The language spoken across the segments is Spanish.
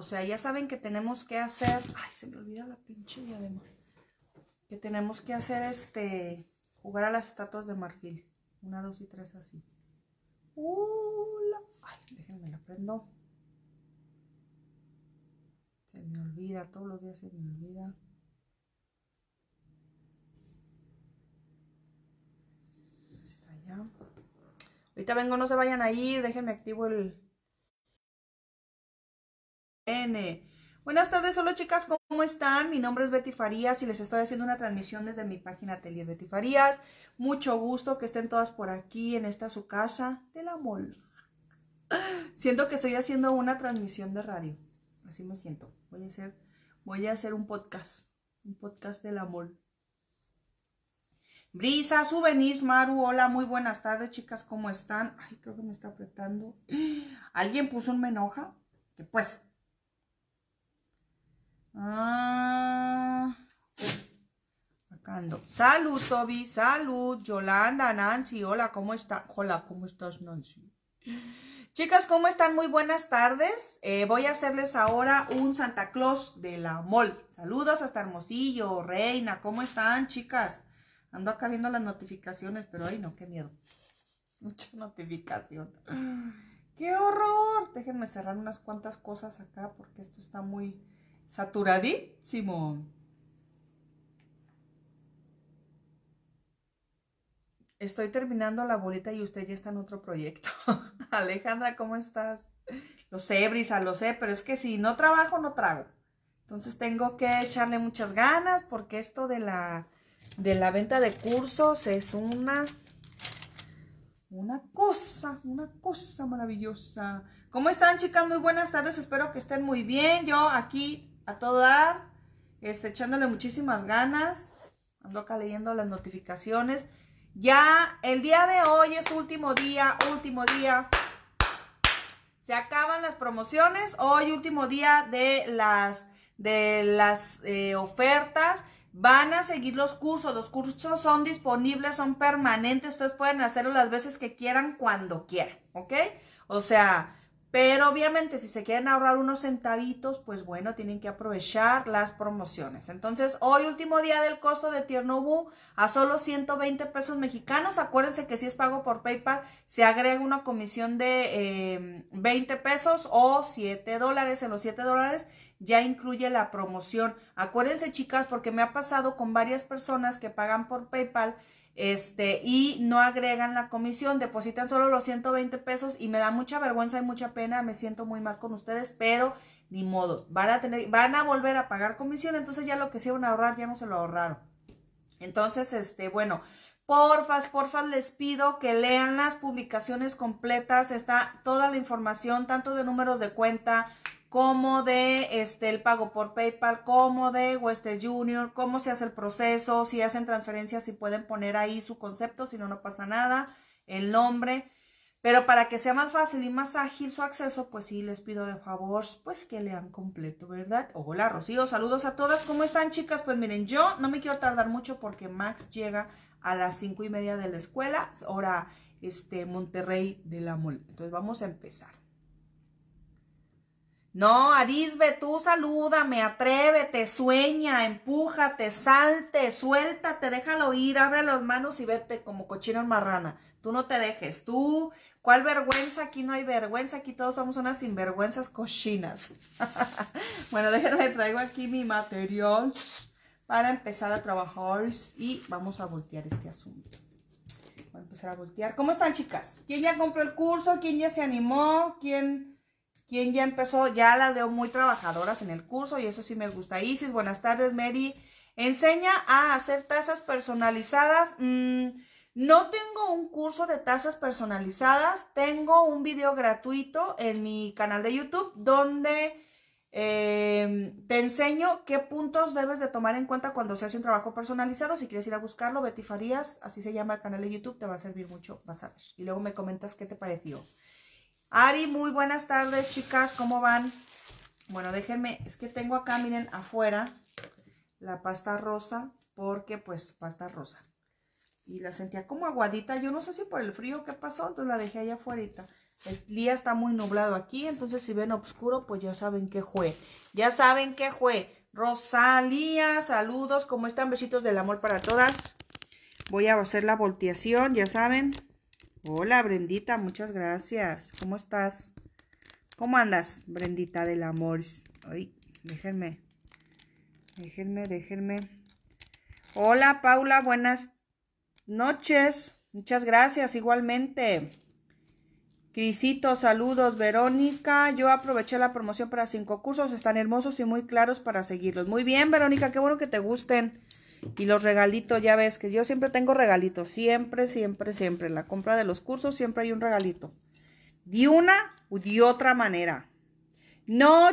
O sea, ya saben que tenemos que hacer... Ay, se me olvida la pinche diadema. Que tenemos que hacer este... Jugar a las estatuas de marfil. Una, dos y tres así. Hola. Ay, déjenme la prendo. Se me olvida, todos los días se me olvida. Está ya. Ahorita vengo, no se vayan a ir, déjenme activo el, Buenas tardes, hola chicas, ¿cómo están? Mi nombre es Betty Farías y les estoy haciendo una transmisión desde mi página Atelier Betty Farías. Mucho gusto que estén todas por aquí en esta su casa del amor. Siento que estoy haciendo una transmisión de radio. Así me siento. Voy a hacer, voy a hacer un podcast. Un podcast del amor. Brisa, Souvenirs, Maru, hola, muy buenas tardes, chicas, ¿cómo están? Ay, creo que me está apretando. ¿Alguien puso un menoja? Que pues, Ah. Salud, Toby. Salud. Yolanda, Nancy. Hola, ¿cómo está? Hola, ¿cómo estás, Nancy? Chicas, ¿cómo están? Muy buenas tardes. Eh, voy a hacerles ahora un Santa Claus de la MOL. Saludos hasta Hermosillo, Reina. ¿Cómo están, chicas? Ando acá viendo las notificaciones, pero ay no, qué miedo. Mucha notificación. ¡Qué horror! Déjenme cerrar unas cuantas cosas acá porque esto está muy, saturadísimo. Estoy terminando la bolita y usted ya está en otro proyecto. Alejandra, ¿cómo estás? Lo sé, Brisa, lo sé, pero es que si no trabajo, no trago. Entonces tengo que echarle muchas ganas porque esto de la, de la venta de cursos es una, una cosa, una cosa maravillosa. ¿Cómo están, chicas? Muy buenas tardes, espero que estén muy bien. Yo aquí a todo dar, este, echándole muchísimas ganas, ando acá leyendo las notificaciones. Ya el día de hoy es último día, último día. Se acaban las promociones. Hoy último día de las, de las eh, ofertas. Van a seguir los cursos. Los cursos son disponibles, son permanentes. Ustedes pueden hacerlo las veces que quieran, cuando quieran. ¿Ok? O sea, pero obviamente si se quieren ahorrar unos centavitos, pues bueno, tienen que aprovechar las promociones. Entonces, hoy último día del costo de Tiernobu a solo 120 pesos mexicanos. Acuérdense que si es pago por PayPal, se agrega una comisión de 20 em, pesos o 7 dólares. En los 7 dólares ya incluye la promoción. Acuérdense chicas, porque me ha pasado con varias personas que pagan por PayPal este, y no agregan la comisión, depositan solo los 120 pesos y me da mucha vergüenza y mucha pena, me siento muy mal con ustedes, pero ni modo, van a tener, van a volver a pagar comisión, entonces ya lo que se iban a ahorrar ya no se lo ahorraron. Entonces, este, bueno, porfas, porfa les pido que lean las publicaciones completas, está toda la información, tanto de números de cuenta, cómo de este, el pago por PayPal, cómo de Western Junior, cómo se hace el proceso, si hacen transferencias, si pueden poner ahí su concepto, si no, no pasa nada, el nombre. Pero para que sea más fácil y más ágil su acceso, pues sí, les pido de favor, pues que lean completo, ¿verdad? Hola, Rocío, saludos a todas. ¿Cómo están, chicas? Pues miren, yo no me quiero tardar mucho porque Max llega a las cinco y media de la escuela, hora este, Monterrey de la Mol. Entonces vamos a empezar. No, Arisbe, tú salúdame, atrévete, sueña, empújate, salte, suéltate, déjalo ir, abre las manos y vete como cochino en marrana. Tú no te dejes, tú, ¿cuál vergüenza? Aquí no hay vergüenza, aquí todos somos unas sinvergüenzas cochinas. bueno, déjenme, traigo aquí mi material para empezar a trabajar y vamos a voltear este asunto. Voy a empezar a voltear. ¿Cómo están, chicas? ¿Quién ya compró el curso? ¿Quién ya se animó? ¿Quién...? quien ya empezó, ya las veo muy trabajadoras en el curso y eso sí me gusta. Isis, buenas tardes, Mary. Enseña a hacer tazas personalizadas. Mm, no tengo un curso de tasas personalizadas, tengo un video gratuito en mi canal de YouTube donde em, te enseño qué puntos debes de tomar en cuenta cuando se hace un trabajo personalizado. Si quieres ir a buscarlo, Betty Farías, así se llama el canal de YouTube, te va a servir mucho, vas a ver. Y luego me comentas qué te pareció. Ari, muy buenas tardes, chicas, ¿cómo van? Bueno, déjenme, es que tengo acá, miren, afuera la pasta rosa, porque pues pasta rosa. Y la sentía como aguadita, yo no sé si por el frío que pasó, entonces la dejé allá afuera. El día está muy nublado aquí, entonces si ven oscuro, pues ya saben qué fue. Ya saben qué fue. Rosalía, saludos, ¿cómo están? Besitos del amor para todas. Voy a hacer la volteación, ya saben. Hola, Brendita, muchas gracias. ¿Cómo estás? ¿Cómo andas, Brendita del amor? Ay, déjenme. Déjenme, déjenme. Hola, Paula, buenas noches. Muchas gracias, igualmente. Crisito, saludos. Verónica, yo aproveché la promoción para cinco cursos. Están hermosos y muy claros para seguirlos. Muy bien, Verónica, qué bueno que te gusten. Y los regalitos, ya ves que yo siempre tengo regalitos, siempre, siempre, siempre. En la compra de los cursos siempre hay un regalito. De una u de otra manera. No,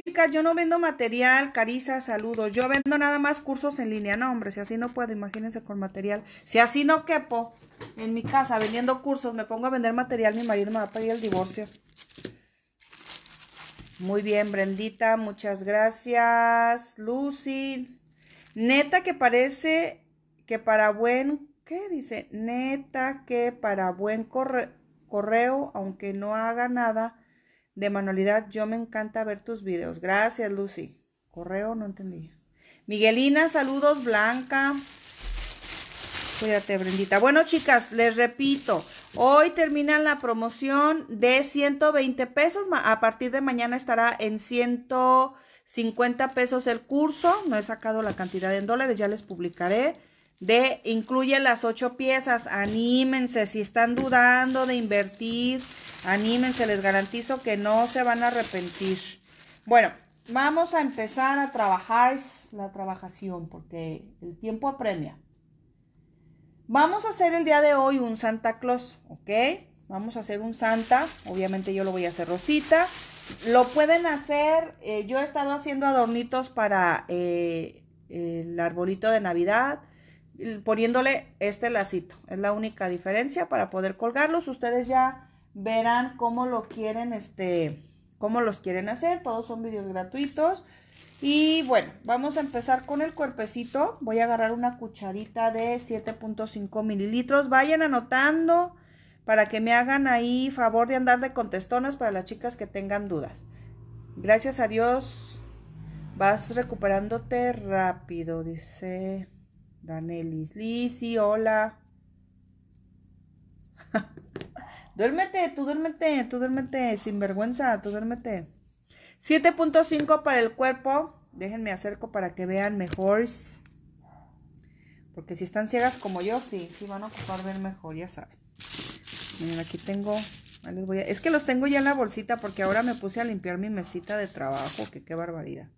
chicas, yo no vendo material, Cariza, saludos. Yo vendo nada más cursos en línea. No, hombre, si así no puedo, imagínense con material. Si así no quepo en mi casa vendiendo cursos, me pongo a vender material, mi marido me va a pedir el divorcio. Muy bien, Brendita, muchas gracias. Lucy, Neta que parece que para buen, ¿qué dice? Neta que para buen correo, aunque no haga nada de manualidad, yo me encanta ver tus videos. Gracias, Lucy. Correo, no entendí. Miguelina, saludos, Blanca. Cuídate, Brendita. Bueno, chicas, les repito, hoy termina la promoción de 120 pesos. A partir de mañana estará en 100 50 pesos el curso, no he sacado la cantidad en dólares, ya les publicaré. De, incluye las ocho piezas, anímense, si están dudando de invertir, anímense, les garantizo que no se van a arrepentir. Bueno, vamos a empezar a trabajar la trabajación porque el tiempo apremia. Vamos a hacer el día de hoy un Santa Claus, ¿ok? Vamos a hacer un Santa, obviamente yo lo voy a hacer rosita. Lo pueden hacer, eh, yo he estado haciendo adornitos para eh, el arbolito de Navidad, poniéndole este lacito. Es la única diferencia para poder colgarlos. Ustedes ya verán cómo lo quieren, este, cómo los quieren hacer. Todos son vídeos gratuitos. Y bueno, vamos a empezar con el cuerpecito. Voy a agarrar una cucharita de 7.5 mililitros. Vayan anotando para que me hagan ahí favor de andar de contestones para las chicas que tengan dudas. Gracias a Dios vas recuperándote rápido, dice Danelis. Lisi, hola. duérmete, tú duérmete, tú duérmete, sin vergüenza, tú duérmete. 7.5 para el cuerpo. Déjenme acerco para que vean mejor. Porque si están ciegas como yo, sí, sí van a ocupar ver mejor, ya saben. Miren, aquí tengo, es que los tengo ya en la bolsita porque ahora me puse a limpiar mi mesita de trabajo, que qué barbaridad.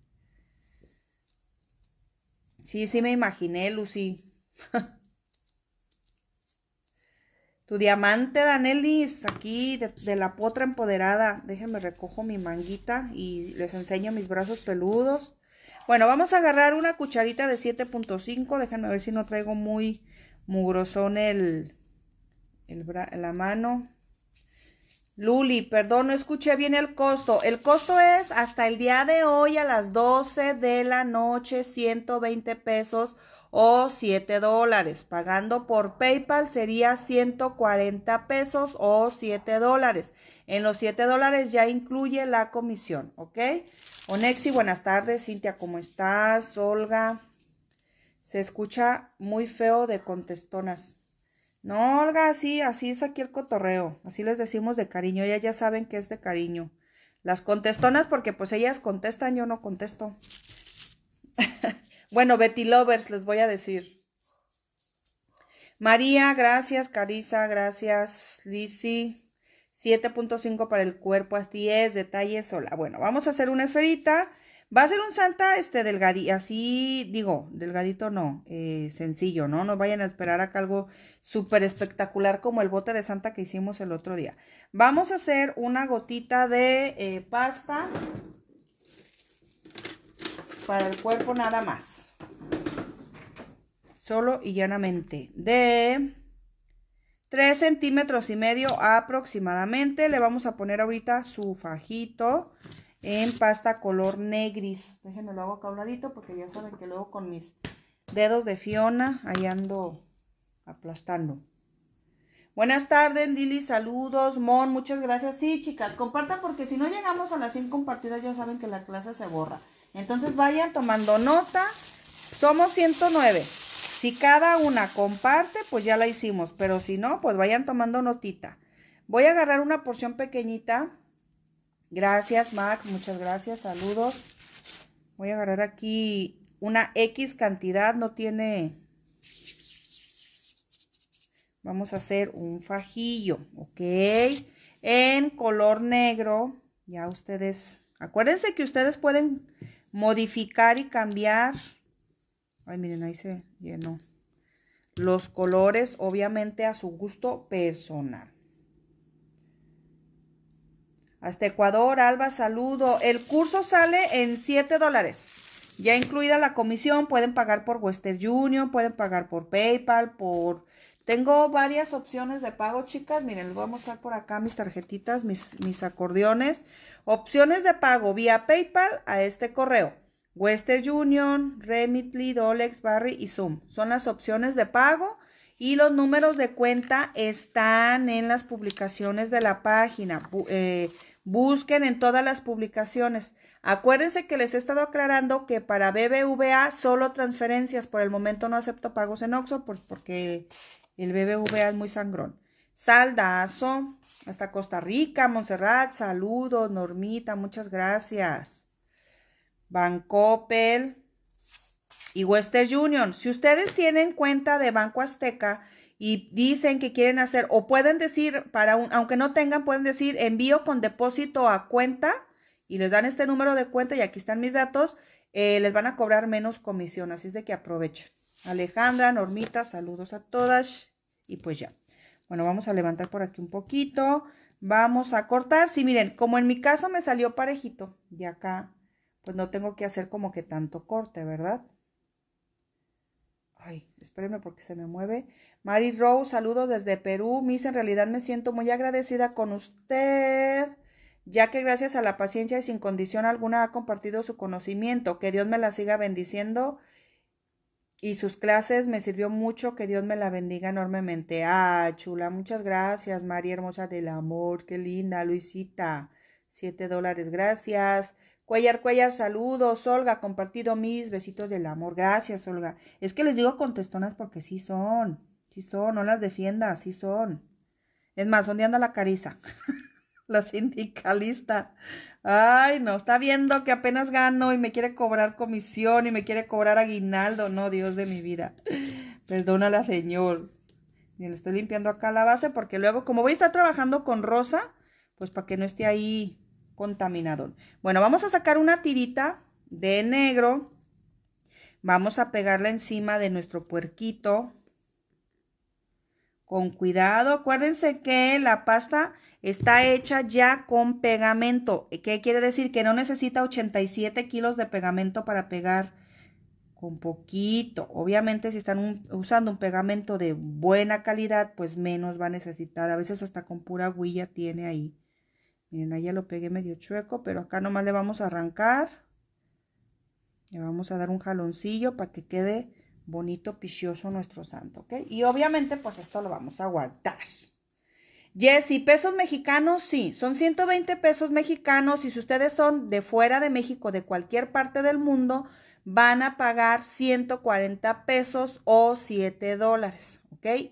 Sí, sí me imaginé, Lucy. tu diamante, Danelis, aquí de, de, la potra empoderada. Déjenme recojo mi manguita y les enseño mis brazos peludos. Bueno, vamos a agarrar una cucharita de 7.5. Déjenme ver si no traigo muy mugrosón el, la mano. Luli, perdón, no escuché bien el costo. El costo es hasta el día de hoy a las 12 de la noche, 120 pesos o 7 dólares. Pagando por PayPal sería 140 pesos o 7 dólares. En los 7 dólares ya incluye la comisión, ¿ok? Onexi, buenas tardes. Cintia, ¿cómo estás? Olga. Se escucha muy feo de contestonas. No, Olga, así, así es aquí el cotorreo. Así les decimos de cariño. Ellas ya saben que es de cariño. Las contestonas, porque pues ellas contestan, yo no contesto. bueno, Betty Lovers, les voy a decir. María, gracias. Carisa, gracias. Lizzie. 7.5 para el cuerpo, es, detalles sola. Bueno, vamos a hacer una esferita Va a ser un Santa, este, delgadito, así, digo, delgadito no, eh, sencillo, ¿no? No vayan a esperar acá algo súper espectacular como el bote de Santa que hicimos el otro día. Vamos a hacer una gotita de eh, pasta para el cuerpo nada más. Solo y llanamente. De 3 centímetros y medio aproximadamente. Le vamos a poner ahorita su fajito en pasta color negris. Déjenme lo hago acá a un ladito porque ya saben que luego con mis dedos de Fiona ahí ando aplastando. Buenas tardes, Dili saludos, Mon, muchas gracias. Sí, chicas, compartan porque si no llegamos a las 100 compartidas ya saben que la clase se borra. Entonces vayan tomando nota. Somos 109. Si cada una comparte, pues ya la hicimos, pero si no, pues vayan tomando notita. Voy a agarrar una porción pequeñita Gracias, Max, muchas gracias, saludos. Voy a agarrar aquí una X cantidad, no tiene... Vamos a hacer un fajillo, ¿ok? En color negro, ya ustedes... Acuérdense que ustedes pueden modificar y cambiar. Ay, miren, ahí se llenó. Los colores, obviamente, a su gusto personal. Hasta Ecuador, Alba, saludo. El curso sale en 7 dólares. Ya incluida la comisión, pueden pagar por Western Union, pueden pagar por PayPal, por... Tengo varias opciones de pago, chicas. Miren, les voy a mostrar por acá mis tarjetitas, mis, mis acordeones. Opciones de pago vía PayPal a este correo. Western Union, Remitly, Dolex, Barry y Zoom. Son las opciones de pago y los números de cuenta están en las publicaciones de la página. Eh, busquen en todas las publicaciones. Acuérdense que les he estado aclarando que para BBVA solo transferencias. Por el momento no acepto pagos en Oxxo porque el BBVA es muy sangrón. Saldazo, hasta Costa Rica, Montserrat, saludos, Normita, muchas gracias. Bancopel, y Western Union. Si ustedes tienen cuenta de Banco Azteca y dicen que quieren hacer o pueden decir, para un, aunque no tengan, pueden decir envío con depósito a cuenta y les dan este número de cuenta y aquí están mis datos, eh, les van a cobrar menos comisión. Así es de que aprovechen. Alejandra, Normita, saludos a todas y pues ya. Bueno, vamos a levantar por aquí un poquito. Vamos a cortar. Sí, miren, como en mi caso me salió parejito. de acá, pues no tengo que hacer como que tanto corte, ¿verdad? Ay, espérenme porque se me mueve. Mary Rose, saludos desde Perú. Miss, en realidad me siento muy agradecida con usted, ya que gracias a la paciencia y sin condición alguna ha compartido su conocimiento. Que Dios me la siga bendiciendo y sus clases me sirvió mucho, que Dios me la bendiga enormemente. Ah, chula, muchas gracias, María hermosa del amor, qué linda, Luisita. Siete dólares, gracias. Cuellar, Cuellar, saludos, Olga, compartido mis besitos del amor. Gracias, Olga. Es que les digo contestonas porque sí son, sí son, no las defiendas, sí son. Es más, ¿dónde anda la cariza? la sindicalista. Ay, no, está viendo que apenas gano y me quiere cobrar comisión y me quiere cobrar aguinaldo. No, Dios de mi vida. Perdónala, Señor. Y le estoy limpiando acá la base porque luego, como voy a estar trabajando con Rosa, pues para que no esté ahí contaminador. Bueno, vamos a sacar una tirita de negro. Vamos a pegarla encima de nuestro puerquito. Con cuidado, acuérdense que la pasta está hecha ya con pegamento. ¿Qué quiere decir? Que no necesita 87 kilos de pegamento para pegar con poquito. Obviamente si están usando un pegamento de buena calidad, pues menos va a necesitar. A veces hasta con pura huilla tiene ahí. Miren, ya lo pegué medio chueco, pero acá nomás le vamos a arrancar. Le vamos a dar un jaloncillo para que quede bonito, pichoso nuestro santo, ¿ok? Y obviamente, pues esto lo vamos a guardar. Jessy, pesos mexicanos, sí, son 120 pesos mexicanos y si ustedes son de fuera de México, de cualquier parte del mundo, van a pagar 140 pesos o 7 dólares,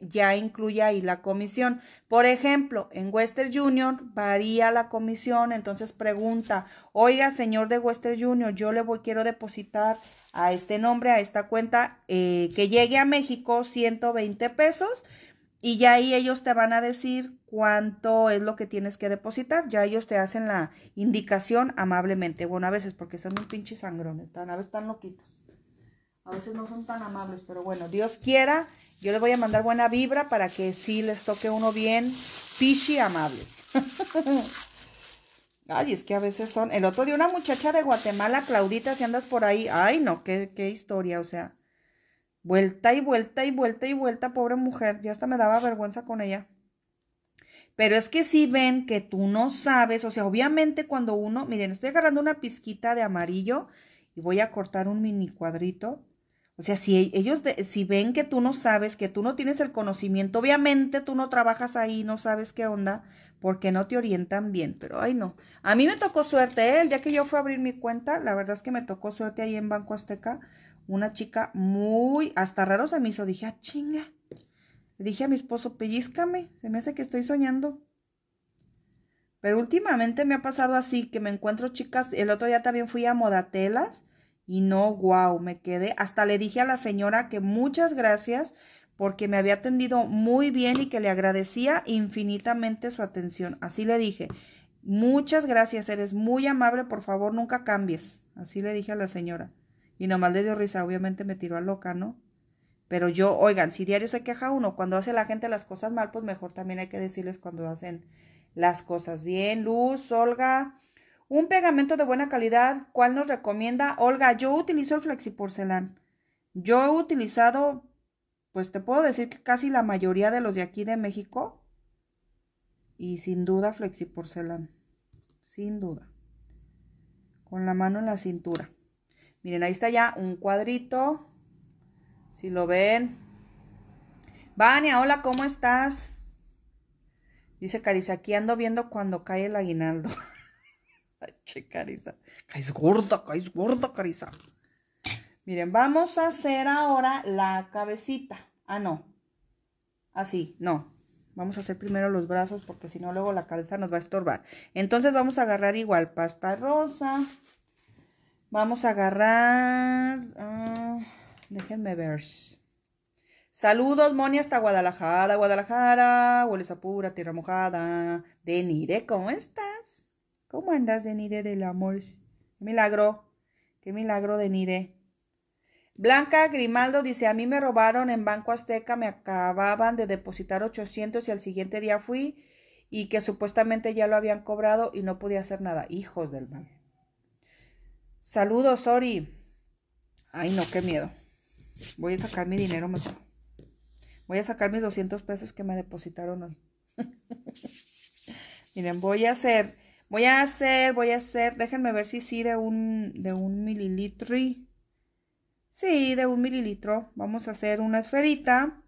ya incluye ahí la comisión. Por ejemplo, en Western Junior varía la comisión, entonces pregunta, oiga, señor de Western Junior, yo le voy, quiero depositar a este nombre, a esta cuenta, eh, que llegue a México 120 pesos. Y ya ahí ellos te van a decir cuánto es lo que tienes que depositar. Ya ellos te hacen la indicación amablemente. Bueno, a veces porque son un pinche sangrones, a veces están loquitos. A veces no son tan amables, pero bueno, Dios quiera, yo le voy a mandar buena vibra para que sí les toque uno bien pichi amable. ay, es que a veces son. El otro día una muchacha de Guatemala, Claudita, si andas por ahí, ay, no, qué, qué historia, o sea, vuelta y vuelta y vuelta y vuelta, pobre mujer, ya hasta me daba vergüenza con ella. Pero es que si sí ven que tú no sabes, o sea, obviamente cuando uno, miren, estoy agarrando una pizquita de amarillo y voy a cortar un mini cuadrito o sea, si e, ellos, si ven que tú no sabes, que tú no tienes el conocimiento, obviamente tú no trabajas ahí, no sabes qué onda, porque no te orientan bien, pero ay no. A mí me tocó suerte, ¿eh? el día que yo fui a abrir mi cuenta, la verdad es que me tocó suerte ahí en Banco Azteca, una chica muy, hasta raro se me hizo, dije, ah, chinga. dije a mi esposo, pellízcame, se me hace que estoy soñando. Pero últimamente me ha pasado así, que me encuentro chicas, el otro día también fui a Modatelas, y no, guau, me quedé. Hasta le dije a la señora que muchas gracias porque me había atendido muy bien y que le agradecía infinitamente su atención. Así le dije, muchas gracias, eres muy amable, por favor nunca cambies. Así le dije a la señora. Y nomás le dio risa, obviamente me tiró a loca, ¿no? Pero yo, oigan, si diario se queja uno, cuando hace la gente las cosas mal, pues mejor también hay que decirles cuando hacen las cosas bien. Luz, Olga, un pegamento de buena calidad, ¿cuál nos recomienda Olga. Yo utilizo el Flexi porcelán Yo he utilizado, pues te puedo decir que casi la mayoría de los de aquí de México. Y sin duda Flexi porcelán Sin duda. Con la mano en la cintura. Miren, ahí está ya un cuadrito. Si lo ven. Vania, hola, ¿cómo estás? Dice Carisa, aquí ando viendo cuando cae el aguinaldo. che, Carisa. Caes gorda, caes gorda, Carisa. Miren, vamos a hacer ahora la cabecita. Ah, no. Así, no. Vamos a hacer primero los brazos porque si no luego la cabeza nos va a estorbar. Entonces vamos a agarrar igual pasta rosa. Vamos a agarrar... Ah, déjenme ver. Saludos, Moni, hasta Guadalajara, Guadalajara. Hueles a pura, tierra mojada. Denire, ¿cómo estás? ¿Cómo andas, Denire del amor? milagro? ¿Qué milagro, Denire? Blanca Grimaldo dice, a mí me robaron en Banco Azteca, me acababan de depositar 800 y al siguiente día fui y que supuestamente ya lo habían cobrado y no podía hacer nada. Hijos del mal. Saludos, Ori. Ay, no, qué miedo. Voy a sacar mi dinero mejor. Voy a sacar mis 200 pesos que me depositaron hoy. Miren, voy a hacer Voy a hacer, voy a hacer, déjenme ver si sí de un, de un mililitro. Sí, de un mililitro. Vamos a hacer una esferita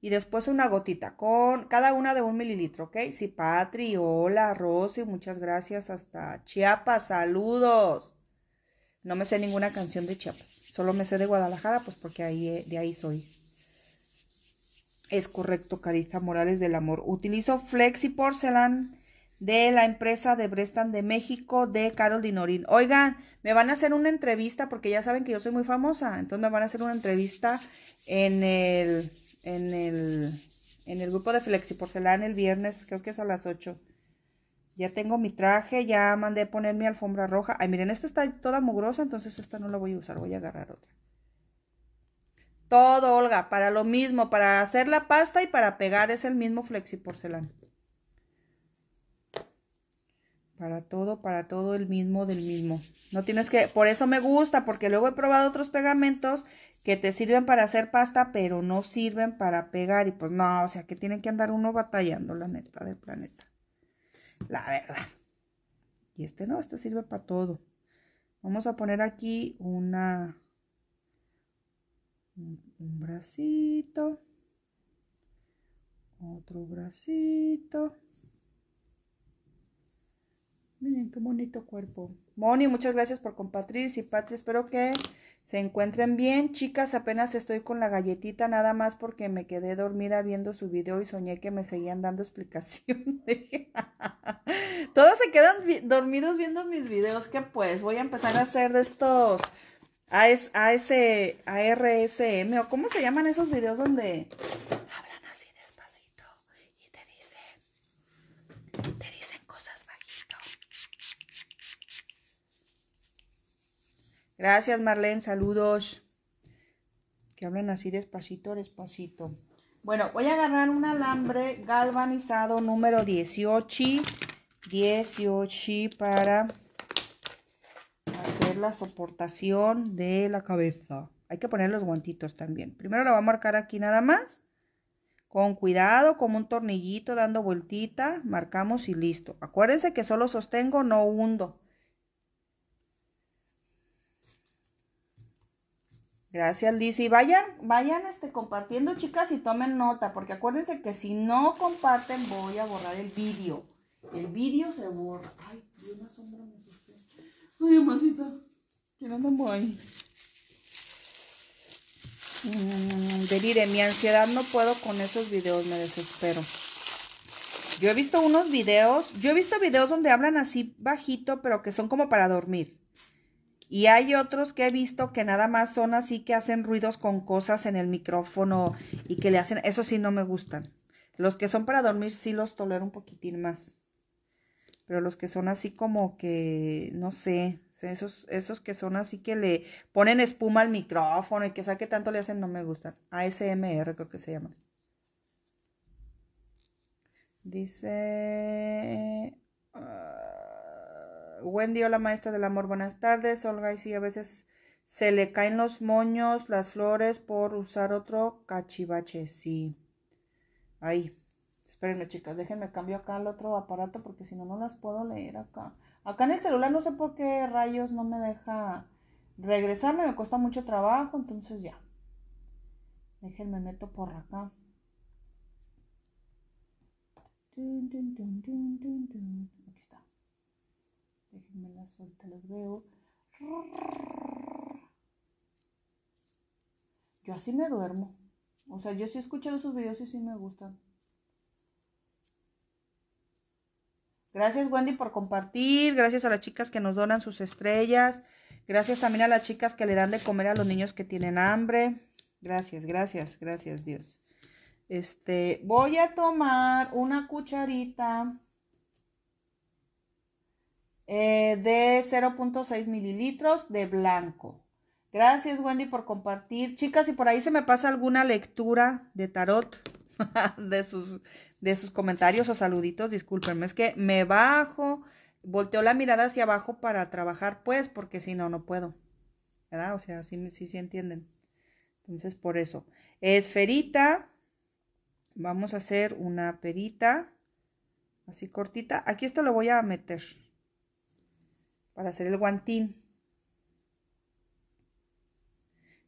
y después una gotita con cada una de un mililitro, ¿ok? Sí, Patri, hola, Rosy, muchas gracias. Hasta Chiapas, saludos. No me sé ninguna canción de Chiapas. Solo me sé de Guadalajara, pues porque ahí, eh, de ahí soy. Es correcto, Carita Morales del Amor. Utilizo Flexi Porcelain de la empresa de Brestan de México de Carol Dinorín. Oigan, me van a hacer una entrevista porque ya saben que yo soy muy famosa, entonces me van a hacer una entrevista en el en el en el grupo de Flexi Porcelana el viernes, creo que es a las 8. Ya tengo mi traje, ya mandé poner mi alfombra roja. Ay, miren, esta está toda mugrosa, entonces esta no la voy a usar, voy a agarrar otra. Todo, Olga, para lo mismo, para hacer la pasta y para pegar es el mismo flexi porcelana. Para todo, para todo el mismo del mismo. No tienes que, por eso me gusta, porque luego he probado otros pegamentos que te sirven para hacer pasta, pero no sirven para pegar. Y pues no, o sea que tienen que andar uno batallando, la neta del planeta. La verdad. Y este no, este sirve para todo. Vamos a poner aquí una. Un, un bracito. Otro bracito. Miren qué bonito cuerpo. Moni, muchas gracias por compartir. Y Patria, espero que se encuentren bien. Chicas, apenas estoy con la galletita nada más porque me quedé dormida viendo su video y soñé que me seguían dando explicación. Todos se quedan dormidos viendo mis videos. Que pues voy a empezar a hacer de estos AS ARSM o cómo se llaman esos videos donde hablan así despacito y te dicen. Gracias, Marlene. Saludos. Que hablen así despacito, despacito. Bueno, voy a agarrar un alambre galvanizado número 18. 18 para hacer la soportación de la cabeza. Hay que poner los guantitos también. Primero lo voy a marcar aquí nada más. Con cuidado, como un tornillito dando vueltita, marcamos y listo. Acuérdense que solo sostengo, no hundo. Gracias, Liz. Y vayan, vayan este, compartiendo, chicas, y tomen nota, porque acuérdense que si no comparten, voy a borrar el vídeo. El vídeo se borra. Ay, y una sombra me asusté. Ay, amadita, que no me voy. Mm, mi ansiedad no puedo con esos videos, me desespero. Yo he visto unos videos, yo he visto videos donde hablan así bajito, pero que son como para dormir. Y hay otros que he visto que nada más son así que hacen ruidos con cosas en el micrófono y que le hacen, eso sí no me gustan. Los que son para dormir sí los tolero un poquitín más. Pero los que son así como que, no sé, esos, esos que son así que le ponen espuma al micrófono y que sabe que tanto le hacen, no me gustan. ASMR creo que se llama. Dice... Ah, Wendy, hola maestra del amor, buenas tardes. Olga, y sí, a veces se le caen los moños, las flores por usar otro cachivache. Sí. Ahí. Espérenme, chicas, déjenme cambio acá El otro aparato porque si no, no las puedo leer acá. Acá en el celular no sé por qué rayos no me deja regresarme, me cuesta mucho trabajo, entonces ya. Déjenme meto por acá. Déjenme la sueltas, las veo. Yo así me duermo. O sea, yo sí he escuchado sus videos y sí me gustan. Gracias Wendy por compartir, gracias a las chicas que nos donan sus estrellas, gracias también a las chicas que le dan de comer a los niños que tienen hambre. Gracias, gracias, gracias Dios. Este, voy a tomar una cucharita eh, de 0.6 mililitros de blanco. Gracias Wendy por compartir. Chicas, si por ahí se me pasa alguna lectura de tarot, de sus, de sus comentarios o saluditos, discúlpenme, es que me bajo, volteo la mirada hacia abajo para trabajar, pues, porque si no, no puedo. ¿Verdad? O sea, sí, sí, sí entienden. Entonces, por eso. Esferita. Vamos a hacer una perita. Así cortita. Aquí esto lo voy a meter para hacer el guantín.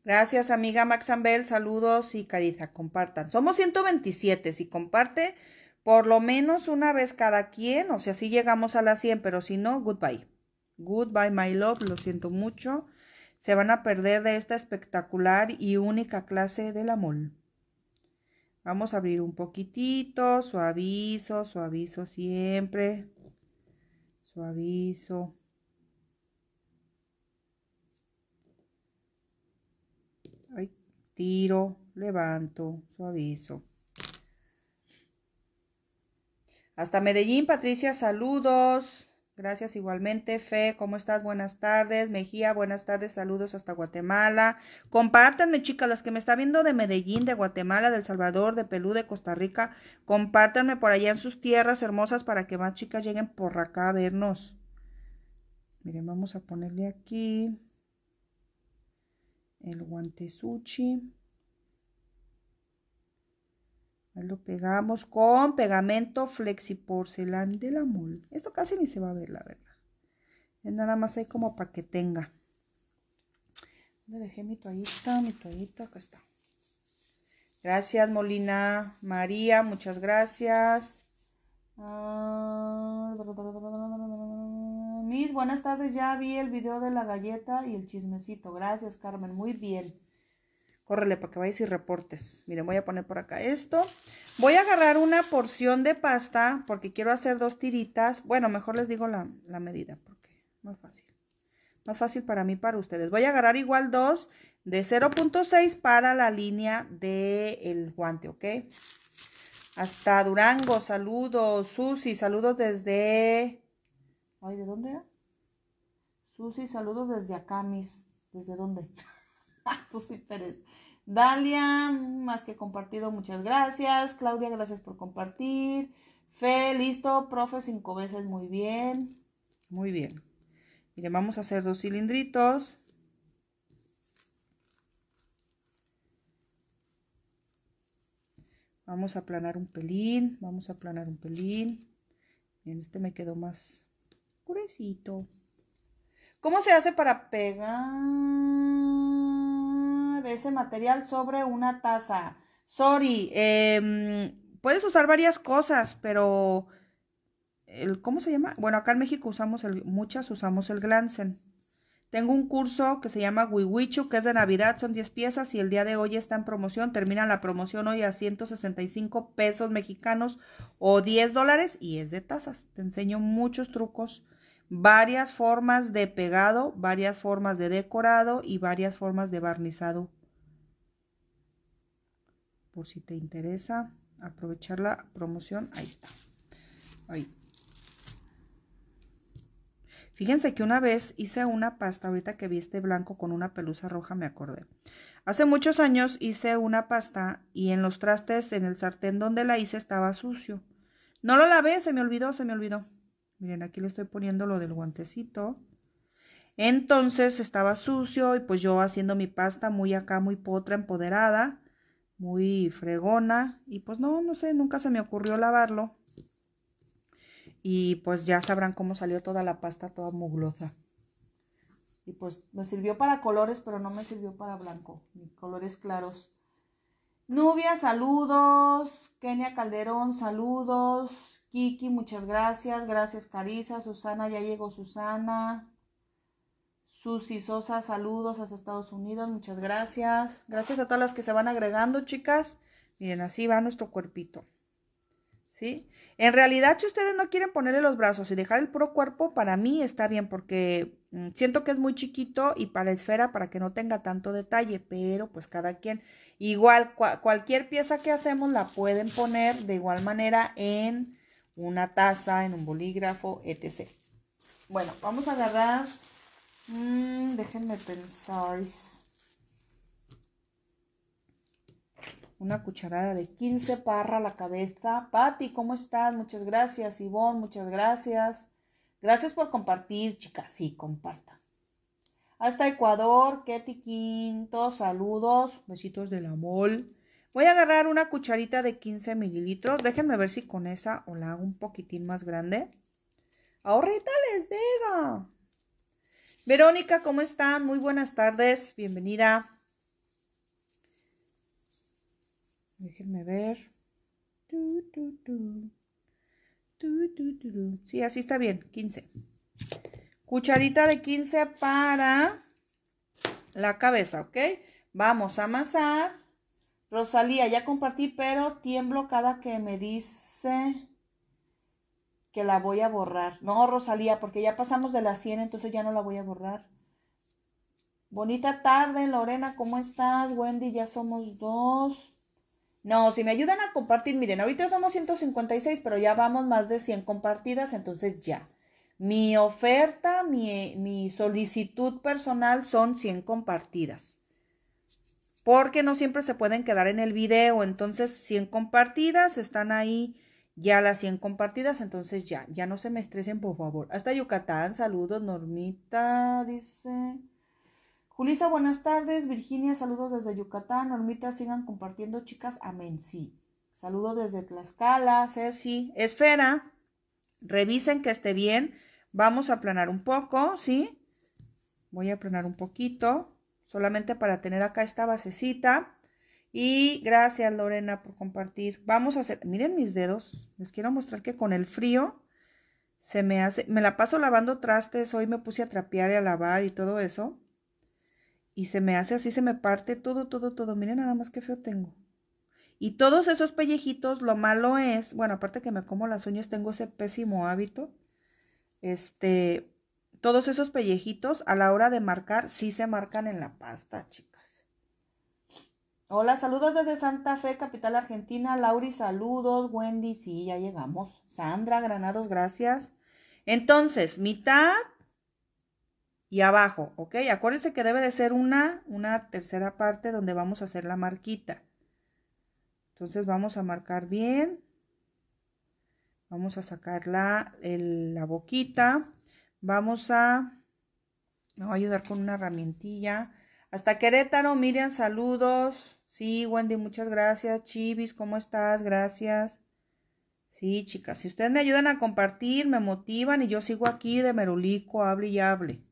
Gracias, amiga Maxambel. Saludos y cariza. Compartan. Somos 127. Si comparte por lo menos una vez cada quien, o sea, si llegamos a las 100, pero si no, goodbye. Goodbye, my love. Lo siento mucho. Se van a perder de esta espectacular y única clase del amor. Vamos a abrir un poquitito. Suavizo, suavizo siempre. Suavizo. tiro, levanto, suavizo. Hasta Medellín, Patricia, saludos. Gracias igualmente, Fe, ¿cómo estás? Buenas tardes. Mejía, buenas tardes, saludos hasta Guatemala. Compártanme, chicas, las que me están viendo de Medellín, de Guatemala, del Salvador, de Perú, de Costa Rica, compártanme por allá en sus tierras hermosas para que más chicas lleguen por acá a vernos. Miren, vamos a ponerle aquí el guante sushi. Lo pegamos con pegamento flexi porcelán de la MOL. Esto casi ni se va a ver, la verdad. Es nada más ahí como para que tenga. Le dejé mi toallita, mi toallita, acá está. Gracias, Molina. María, muchas gracias. Ah, Miss, buenas tardes. Ya vi el video de la galleta y el chismecito. Gracias, Carmen. Muy bien. Córrele para que vayas y reportes. Miren, voy a poner por acá esto. Voy a agarrar una porción de pasta porque quiero hacer dos tiritas. Bueno, mejor les digo la, medida porque no fácil. Más fácil para mí, para ustedes. Voy a agarrar igual dos de 0.6 para la línea del el guante, ¿ok? Hasta Durango, saludos. Susi, saludos desde Ay, ¿de dónde era? Susi, saludos desde acá, mis. ¿Desde dónde? Susi Pérez. Dalia, más que compartido, muchas gracias. Claudia, gracias por compartir. Fe, listo. Profe, cinco veces, muy bien. Muy bien. Miren, vamos a hacer dos cilindritos. Vamos a aplanar un pelín, vamos a aplanar un pelín. Miren, este me quedó más, Curecito. ¿Cómo se hace para pegar ese material sobre una taza? Sorry, em, puedes usar varias cosas, pero... ¿Cómo se llama? Bueno, acá en México usamos el, muchas usamos el Glansen. Tengo un curso que se llama Wiwichu, que es de Navidad, son 10 piezas y el día de hoy está en promoción. Termina la promoción hoy a 165 pesos mexicanos o 10 dólares y es de tazas. Te enseño muchos trucos varias formas de pegado, varias formas de decorado y varias formas de barnizado. Por si te interesa aprovechar la promoción, ahí está. Ahí. Fíjense que una vez hice una pasta, ahorita que vi este blanco con una pelusa roja me acordé. Hace muchos años hice una pasta y en los trastes, en el sartén donde la hice estaba sucio. No lo lavé, se me olvidó, se me olvidó. Miren, aquí le estoy poniendo lo del guantecito. Entonces estaba sucio y pues yo haciendo mi pasta muy acá, muy potra, empoderada, muy fregona. Y pues no, no sé, nunca se me ocurrió lavarlo. Y pues ya sabrán cómo salió toda la pasta toda muglosa. Y pues me sirvió para colores, pero no me sirvió para blanco, ni colores claros. Nubia, saludos. Kenia Calderón, saludos. Kiki, muchas gracias. Gracias, Carisa. Susana, ya llegó Susana. Susi Sosa, saludos a Estados Unidos. Muchas gracias. Gracias a todas las que se van agregando, chicas. Miren, así va nuestro cuerpito. ¿Sí? En realidad, si ustedes no quieren ponerle los brazos y dejar el puro cuerpo, para mí está bien porque mm, siento que es muy chiquito y para esfera, para que no tenga tanto detalle, pero pues cada quien. Igual, cualquier pieza que hacemos la pueden poner de igual manera en una taza, en un bolígrafo, etc. Bueno, vamos a agarrar, mm, déjenme pensar, una cucharada de 15 parra a la cabeza. Patti, ¿cómo estás? Muchas gracias. Ivonne, muchas gracias. Gracias por compartir, chicas. Sí, compartan. Hasta Ecuador, Ketty Quinto, saludos, besitos de la bol. Voy a agarrar una cucharita de 15 mililitros. Déjenme ver si con esa o la hago un poquitín más grande. Ahorita les digo. Verónica, ¿cómo están? Muy buenas tardes. Bienvenida. Déjenme ver. Sí, así está bien. 15. Cucharita de 15 para la cabeza, ¿ok? Vamos a amasar. Rosalía, ya compartí, pero tiemblo cada que me dice que la voy a borrar. No, Rosalía, porque ya pasamos de las 100, entonces ya no la voy a borrar. Bonita tarde, Lorena, ¿cómo estás? Wendy, ya somos dos. No, si me ayudan a compartir, miren, ahorita somos 156, pero ya vamos más de 100 compartidas, entonces ya. Mi oferta, mi, mi solicitud personal son 100 compartidas porque no siempre se pueden quedar en el video. Entonces, 100 compartidas, están ahí ya las 100 compartidas, entonces ya, ya no se me estresen, por favor. Hasta Yucatán, saludos, Normita, dice. Julisa, buenas tardes. Virginia, saludos desde Yucatán. Normita, sigan compartiendo, chicas. Amén, sí. Saludos desde Tlaxcala, Ceci. Esfera, revisen que esté bien. Vamos a aplanar un poco, ¿sí? Voy a aplanar un poquito solamente para tener acá esta basecita. Y gracias Lorena por compartir. Vamos a hacer, miren mis dedos, les quiero mostrar que con el frío se me hace, me la paso lavando trastes, hoy me puse a trapear y a lavar y todo eso. Y se me hace así, se me parte todo, todo, todo. Miren nada más qué feo tengo. Y todos esos pellejitos, lo malo es, bueno, aparte que me como las uñas, tengo ese pésimo hábito. Este, todos esos pellejitos a la hora de marcar sí se marcan en la pasta, chicas. Hola, saludos desde Santa Fe, capital argentina. Lauri, saludos. Wendy, sí, ya llegamos. Sandra Granados, gracias. Entonces, mitad y abajo, ¿ok? Acuérdense que debe de ser una, una tercera parte donde vamos a hacer la marquita. Entonces vamos a marcar bien. Vamos a sacar la, la boquita. Vamos a, me voy a ayudar con una herramientilla. Hasta Querétaro, Miriam, saludos. Sí, Wendy, muchas gracias. Chivis, ¿cómo estás? Gracias. Sí, chicas, si ustedes me ayudan a compartir, me motivan y yo sigo aquí de merulico, hable y hable.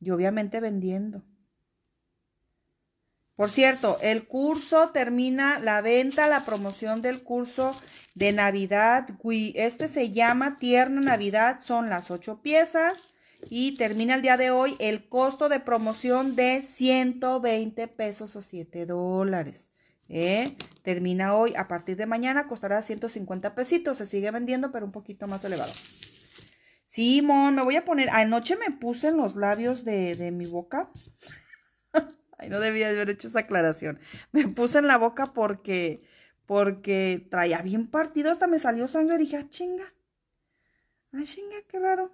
Y obviamente vendiendo. Por cierto, el curso termina la venta, la promoción del curso de Navidad. Este se llama Tierna Navidad, son las ocho piezas. Y termina el día de hoy el costo de promoción de 120 pesos o 7 dólares. ¿eh? Termina hoy, a partir de mañana costará 150 pesitos. Se sigue vendiendo, pero un poquito más elevado. Simón, me voy a poner. Anoche me puse en los labios de, de mi boca no debía haber hecho esa aclaración. Me puse en la boca porque, porque traía bien partido, hasta me salió sangre. Dije, ah, chinga. Ah, chinga, qué raro.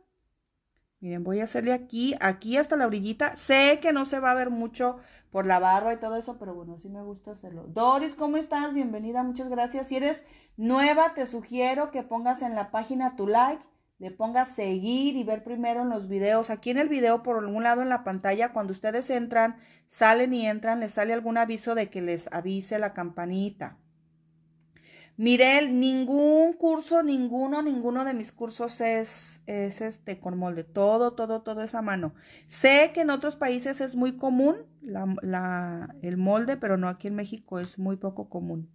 Miren, voy a hacerle aquí, aquí hasta la orillita. Sé que no se va a ver mucho por la barba y todo eso, pero bueno, sí me gusta hacerlo. Doris, ¿cómo estás? Bienvenida, muchas gracias. Si eres nueva, te sugiero que pongas en la página tu like le ponga seguir y ver primero en los videos. Aquí en el video, por algún lado en la pantalla, cuando ustedes entran, salen y entran, les sale algún aviso de que les avise la campanita. mire ningún curso, ninguno, ninguno de mis cursos es, es este con molde. Todo, todo, todo es a mano. Sé que en otros países es muy común el molde, pero no aquí en México es muy poco común.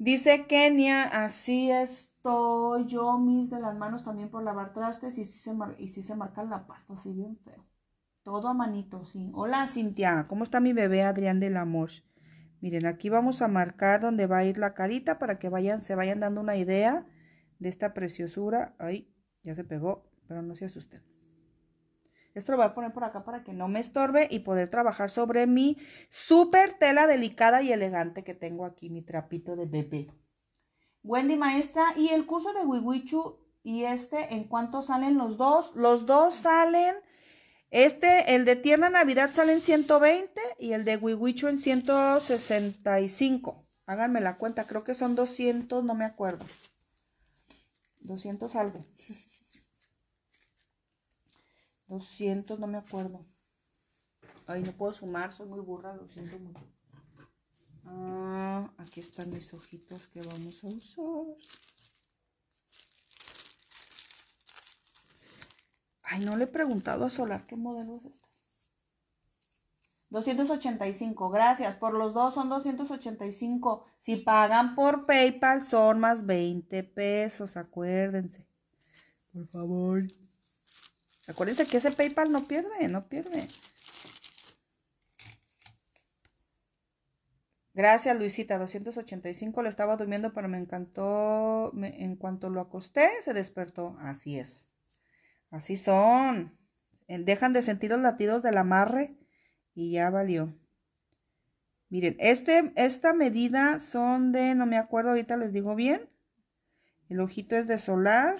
Dice Kenia, así es estoy yo mis de las manos también por lavar trastes y si se, y se marca la pasta así bien feo. Todo a manito, sí. Hola, Cintia. ¿Cómo está mi bebé Adrián del Amor? Miren, aquí vamos a marcar dónde va a ir la carita para que vayan, se vayan dando una idea de esta preciosura. Ay, ya se pegó, pero no se asusten. Esto lo voy a poner por acá para que no me estorbe y poder trabajar sobre mi súper tela delicada y elegante que tengo aquí, mi trapito de bebé. Wendy maestra, ¿y el curso de Wiwichu y este en cuánto salen los dos? Los dos salen, este, el de Tierna Navidad sale en 120 y el de Wiwichu en 165. Háganme la cuenta, creo que son 200, no me acuerdo. 200 algo. 200, no me acuerdo. Ay, no puedo sumar, soy muy burra, lo siento mucho. Ah, aquí están mis ojitos que vamos a usar. Ay, no le he preguntado a Solar qué modelo es este. 285, gracias. Por los dos son 285. Si pagan por PayPal son más 20 pesos, acuérdense. Por favor. Acuérdense que ese PayPal no pierde, no pierde. Gracias, Luisita. 285 lo estaba durmiendo, pero me encantó. en cuanto lo acosté, se despertó. Así es. Así son. Eh, dejan de sentir los latidos del amarre y ya valió. Miren, este, esta medida son de, no me acuerdo, ahorita les digo bien. El ojito es de solar.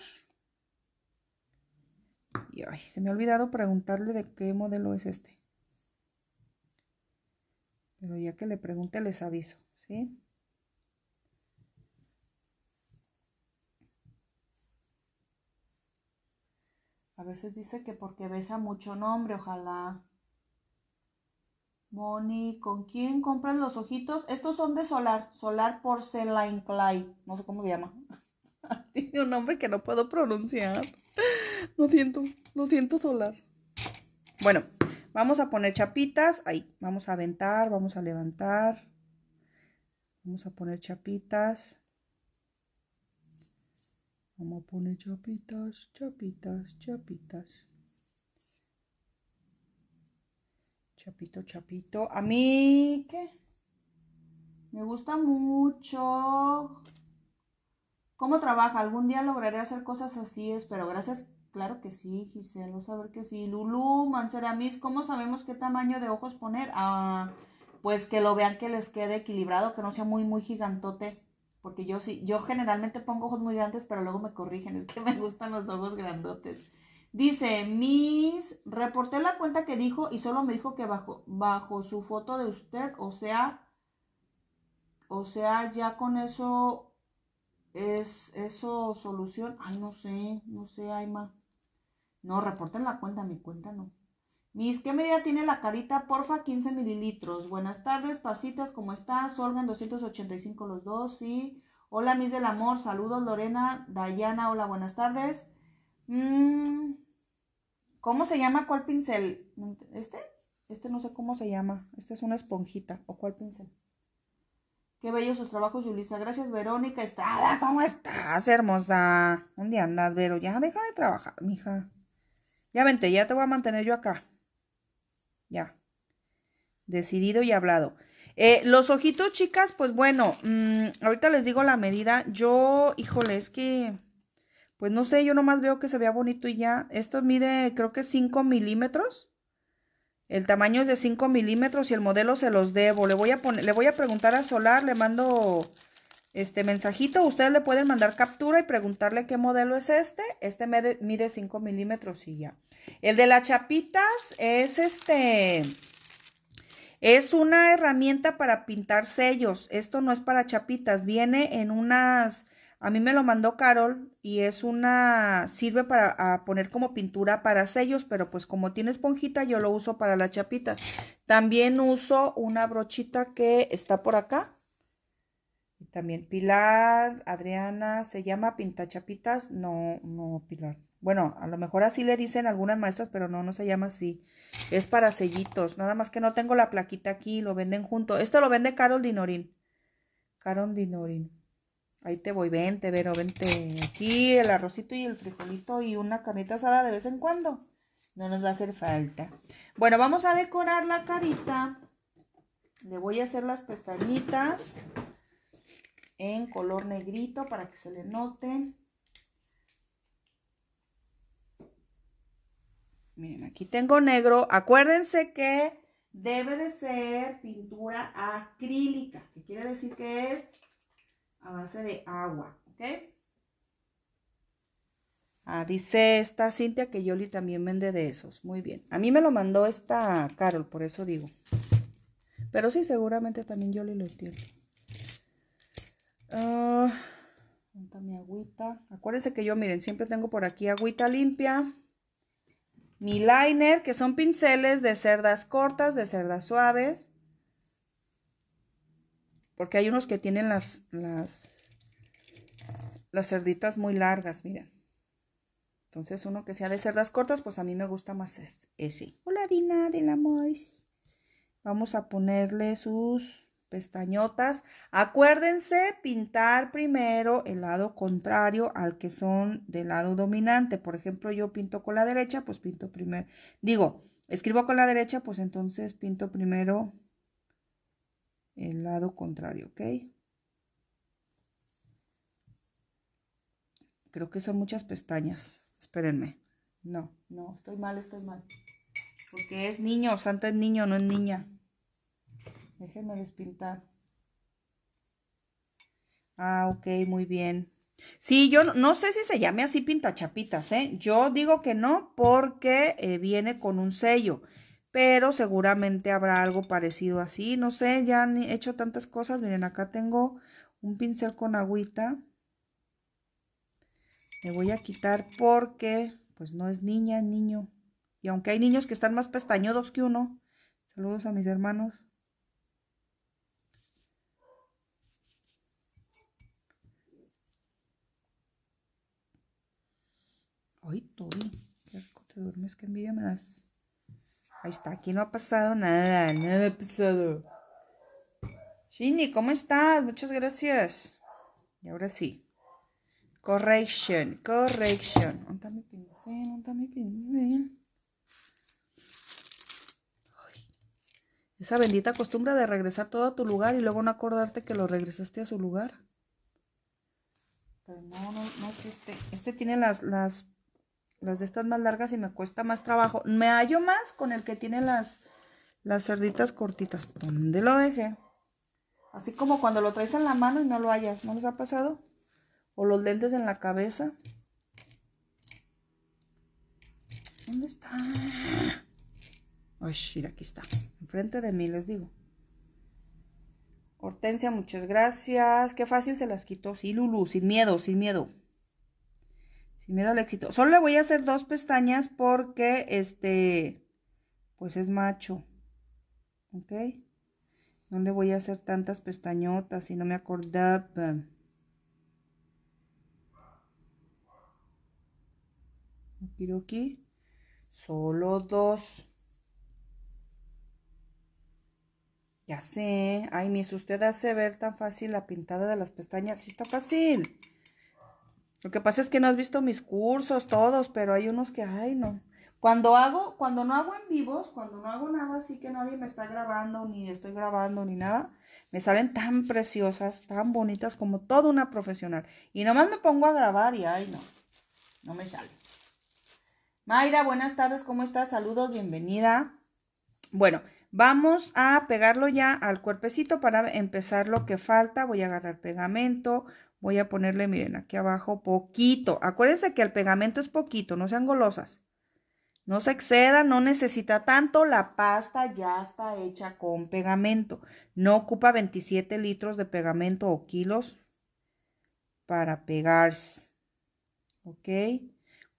Y ay, se me ha olvidado preguntarle de qué modelo es este. Pero ya que le pregunte, les aviso, ¿sí? A veces dice que porque besa mucho nombre, ojalá. Moni, ¿con quién compras los ojitos? Estos son de Solar, Solar Porcelain Clay. No sé cómo se llama. Tiene un nombre que no puedo pronunciar. Lo siento, lo siento, Solar. Bueno, Vamos a poner chapitas. Ahí, vamos a aventar, vamos a levantar. Vamos a poner chapitas. Vamos a poner chapitas, chapitas, chapitas. Chapito, chapito. A mí, ¿qué? Me gusta mucho. ¿Cómo trabaja? Algún día lograré hacer cosas así, espero. Gracias Claro que sí, Gisela, vamos a ver que sí. Lulú, Miss, ¿cómo sabemos qué tamaño de ojos poner? Ah, pues que lo vean que les quede equilibrado, que no sea muy, muy gigantote. Porque yo sí, yo generalmente pongo ojos muy grandes, pero luego me corrigen, es que me gustan los ojos grandotes. Dice, Miss, reporté la cuenta que dijo y solo me dijo que bajo, bajo su foto de usted, o sea, o sea, ya con eso es eso solución. Ay, no sé, no sé, Aima. No, reporten la cuenta, mi cuenta no. Mis, ¿qué medida tiene la carita? Porfa, 15 mililitros. Buenas tardes, pasitas, ¿cómo estás? Solgan 285 los dos, sí. Hola, mis del amor, saludos, Lorena, Dayana, hola, buenas tardes. Mm, ¿Cómo se llama? ¿Cuál pincel? ¿Este? Este no sé cómo se llama. Este es una esponjita. ¿O cuál pincel? Qué bello sus trabajos, Yulisa. Gracias, Verónica Estrada. ¿Cómo estás, hermosa? ¿Dónde andas, Vero? Ya deja de trabajar, mija. Ya vente, ya te voy a mantener yo acá. Ya. Decidido y hablado. Eh, los ojitos, chicas, pues bueno, mm, ahorita les digo la medida. Yo, híjole, es que, pues no sé, yo nomás veo que se vea bonito y ya. Esto mide, creo que 5 milímetros. El tamaño es de 5 milímetros y el modelo se los debo. Le voy a, poner, le voy a preguntar a Solar, le mando este mensajito. Ustedes le pueden mandar captura y preguntarle qué modelo es este. Este mide 5 milímetros y ya. El de las chapitas es este... Es una herramienta para pintar sellos. Esto no es para chapitas. Viene en unas... A mí me lo mandó Carol y es una... Sirve para poner como pintura para sellos, pero pues como tiene esponjita yo lo uso para las chapitas. También uso una brochita que está por acá y también Pilar, Adriana, ¿se llama Pintachapitas? No, no, Pilar. Bueno, a lo mejor así le dicen algunas maestras, pero no, no se llama así. Es para sellitos. Nada más que no tengo la plaquita aquí, lo venden junto. Esto lo vende Carol Dinorín. Carol Dinorín. Ahí te voy, vente, Vero, vente. Aquí el arrocito y el frijolito y una carnita asada de vez en cuando. No nos va a hacer falta. Bueno, vamos a decorar la carita. Le voy a hacer las pestañitas en color negrito para que se le noten. Miren, aquí tengo negro. Acuérdense que debe de ser pintura acrílica, que quiere decir que es a base de agua, ¿ok? Ah, dice esta Cintia que Yoli también vende de esos. Muy bien. A mí me lo mandó esta Carol, por eso digo. Pero sí, seguramente también Yoli lo tiene. Ah, mi agüita. Acuérdense que yo, miren, siempre tengo por aquí agüita limpia. Mi liner, que son pinceles de cerdas cortas, de cerdas suaves. Porque hay unos que tienen las, las, cerditas muy largas, miren. Entonces, uno que sea de cerdas cortas, pues a mí me gusta más ese. Hola, Dina, de la Mois. Vamos a ponerle sus pestañotas. Acuérdense pintar primero el lado contrario al que son del lado dominante. Por ejemplo, yo pinto con la derecha, pues pinto primero. Digo, escribo con la derecha, pues entonces pinto primero el lado contrario, ¿ok? Creo que son muchas pestañas. Espérenme. No, no, estoy mal, estoy mal. Porque es niño, Santa es niño, no es niña. Déjenme despintar. Ah, ok, muy bien. Sí, yo no, sé si se llame así pintachapitas, ¿eh? Yo digo que no porque eh, viene con un sello, pero seguramente habrá algo parecido así. No sé, ya han hecho tantas cosas. Miren, acá tengo un pincel con agüita. Me voy a quitar porque, pues no es niña, es niño. Y aunque hay niños que están más pestañudos que uno. Saludos a mis hermanos. Ay, qué te duermes, qué envidia me das. Ahí está, aquí no ha pasado nada, nada ha pasado. Ginny, ¿cómo estás? Muchas gracias. Y ahora sí. Correction, correction. ¿Dónde mi pincel? ¿Dónde pincel? Ay. Esa bendita costumbre de regresar todo a tu lugar y luego no acordarte que lo regresaste a su lugar. Pero no, no, no este. Este tiene las, las las de estas más largas y me cuesta más trabajo. Me hallo más con el que tiene las, las cerditas cortitas. ¿Dónde lo dejé? Así como cuando lo traes en la mano y no lo hallas. ¿No les ha pasado? O los lentes en la cabeza. ¿Dónde está? Ay, mira, aquí está. Enfrente de mí, les digo. Hortensia, muchas gracias. Qué fácil se las quitó. Sí, Lulu, sin miedo, sin miedo. Me miedo al éxito. Solo le voy a hacer dos pestañas porque este, pues es macho. ¿Ok? No le voy a hacer tantas pestañotas si no me acordaba. aquí. Solo dos. Ya sé. Ay, mis, usted hace ver tan fácil la pintada de las pestañas. Sí está fácil. Lo que pasa es que no has visto mis cursos, todos, pero hay unos que, ay, no. Cuando hago, cuando no hago en vivos, cuando no hago nada así que nadie me está grabando, ni estoy grabando, ni nada, me salen tan preciosas, tan bonitas como toda una profesional. Y nomás me pongo a grabar y, ay, no, no me sale. Mayra, buenas tardes, ¿cómo estás? Saludos, bienvenida. Bueno, vamos a pegarlo ya al cuerpecito para empezar lo que falta. Voy a agarrar pegamento, Voy a ponerle, miren, aquí abajo, poquito. Acuérdense que el pegamento es poquito, no sean golosas. No se exceda, no necesita tanto. La pasta ya está hecha con pegamento. No ocupa 27 litros de pegamento o kilos para pegarse. ¿Ok?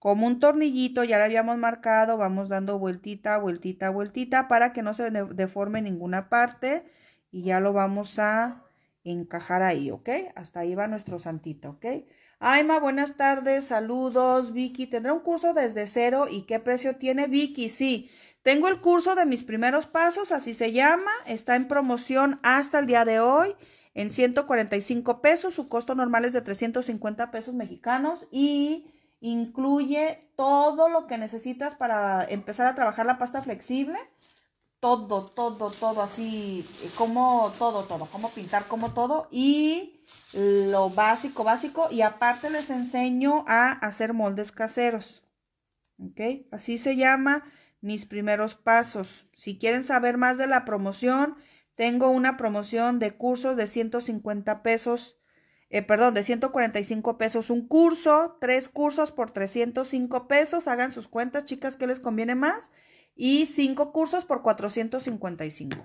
Como un tornillito, ya lo habíamos marcado, vamos dando vueltita, vueltita, vueltita para que no se deforme ninguna parte. Y ya lo vamos a encajar ahí, ¿ok? Hasta ahí va nuestro santito, ¿ok? Aima, buenas tardes, saludos, Vicky, ¿tendrá un curso desde cero y qué precio tiene Vicky? Sí, tengo el curso de mis primeros pasos, así se llama, está en promoción hasta el día de hoy en 145 pesos, su costo normal es de 350 pesos mexicanos y incluye todo lo que necesitas para empezar a trabajar la pasta flexible todo, todo, todo, así, eh, como todo, todo, cómo pintar, como todo. Y lo básico, básico. Y aparte les enseño a hacer moldes caseros. ¿Ok? Así se llama mis primeros pasos. Si quieren saber más de la promoción, tengo una promoción de cursos de 150 pesos. Eh, perdón, de 145 pesos un curso, tres cursos por 305 pesos. Hagan sus cuentas, chicas, ¿qué les conviene más? y 5 cursos por 455.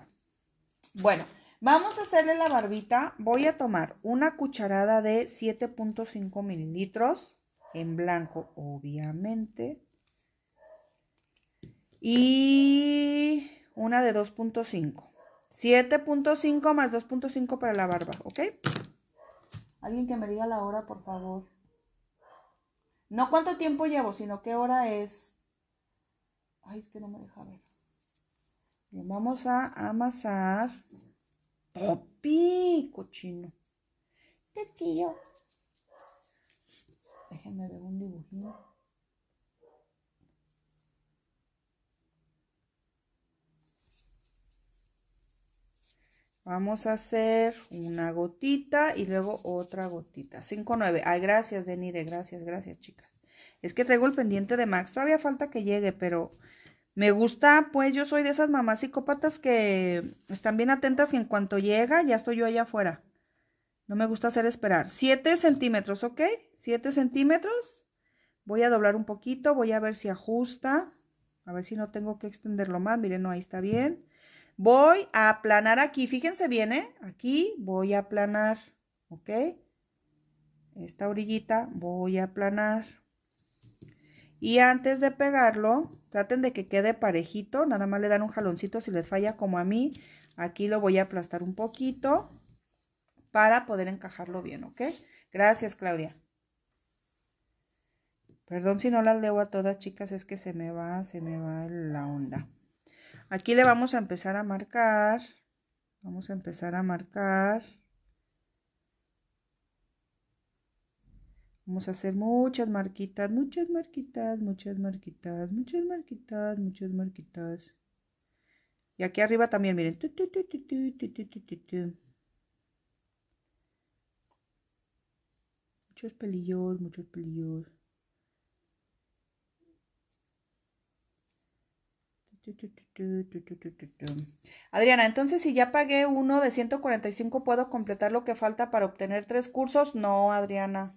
Bueno, vamos a hacerle la barbita. Voy a tomar una cucharada de 7.5 mililitros en blanco, obviamente. Y una de 2.5. 7.5 más 2.5 para la barba, ¿ok? Alguien que me diga la hora, por favor. No cuánto tiempo llevo, sino qué hora es Ay, es que no me deja ver. Bien, vamos a amasar. ¡Topi! Cochino. tío? Déjenme ver un dibujito. Vamos a hacer una gotita y luego otra gotita. 5, 9. Ay, gracias, Denire. Gracias, gracias, chicas. Es que traigo el pendiente de Max. Todavía falta que llegue, pero me gusta, pues yo soy de esas mamás psicópatas que están bien atentas que en cuanto llega ya estoy yo allá afuera. No me gusta hacer esperar. 7 centímetros, ¿ok? 7 centímetros. Voy a doblar un poquito, voy a ver si ajusta. A ver si no tengo que extenderlo más. Miren, no, ahí está bien. Voy a aplanar aquí, fíjense bien, ¿eh? Aquí voy a aplanar, ¿ok? Esta orillita voy a aplanar. Y antes de pegarlo, traten de que quede parejito, nada más le dan un jaloncito si les falla como a mí. Aquí lo voy a aplastar un poquito para poder encajarlo bien, ¿ok? Gracias, Claudia. Perdón si no las leo a todas, chicas, es que se me va, se me va la onda. Aquí le vamos a empezar a marcar. Vamos a empezar a marcar. Vamos a hacer muchas marquitas, muchas marquitas, muchas marquitas, muchas marquitas, muchas marquitas. Y aquí arriba también, miren. Muchos pelillos, muchos pelillos. Adriana, entonces si ya pagué uno de 145, ¿puedo completar lo que falta para obtener tres cursos? No, Adriana.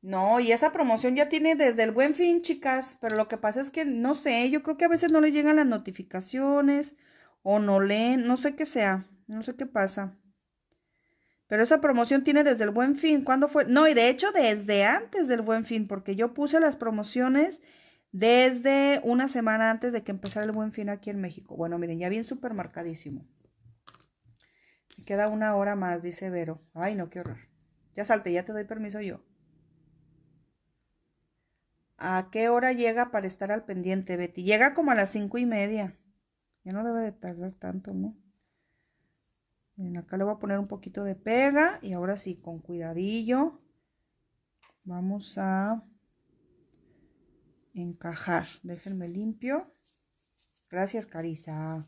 No, y esa promoción ya tiene desde el buen fin, chicas, pero lo que pasa es que no sé, yo creo que a veces no le llegan las notificaciones o no leen, no sé qué sea, no sé qué pasa. Pero esa promoción tiene desde el buen fin, ¿cuándo fue? No, y de hecho desde antes del buen fin, porque yo puse las promociones desde una semana antes de que empezara el buen fin aquí en México. Bueno, miren, ya bien súper marcadísimo. Me queda una hora más, dice Vero. Ay, no, qué horror. Ya salte, ya te doy permiso yo. ¿A qué hora llega para estar al pendiente, Betty? Llega como a las cinco y media. Ya no debe de tardar tanto, ¿no? acá le voy a poner un poquito de pega y ahora sí, con cuidadillo, vamos a encajar. Déjenme limpio. Gracias, Carisa.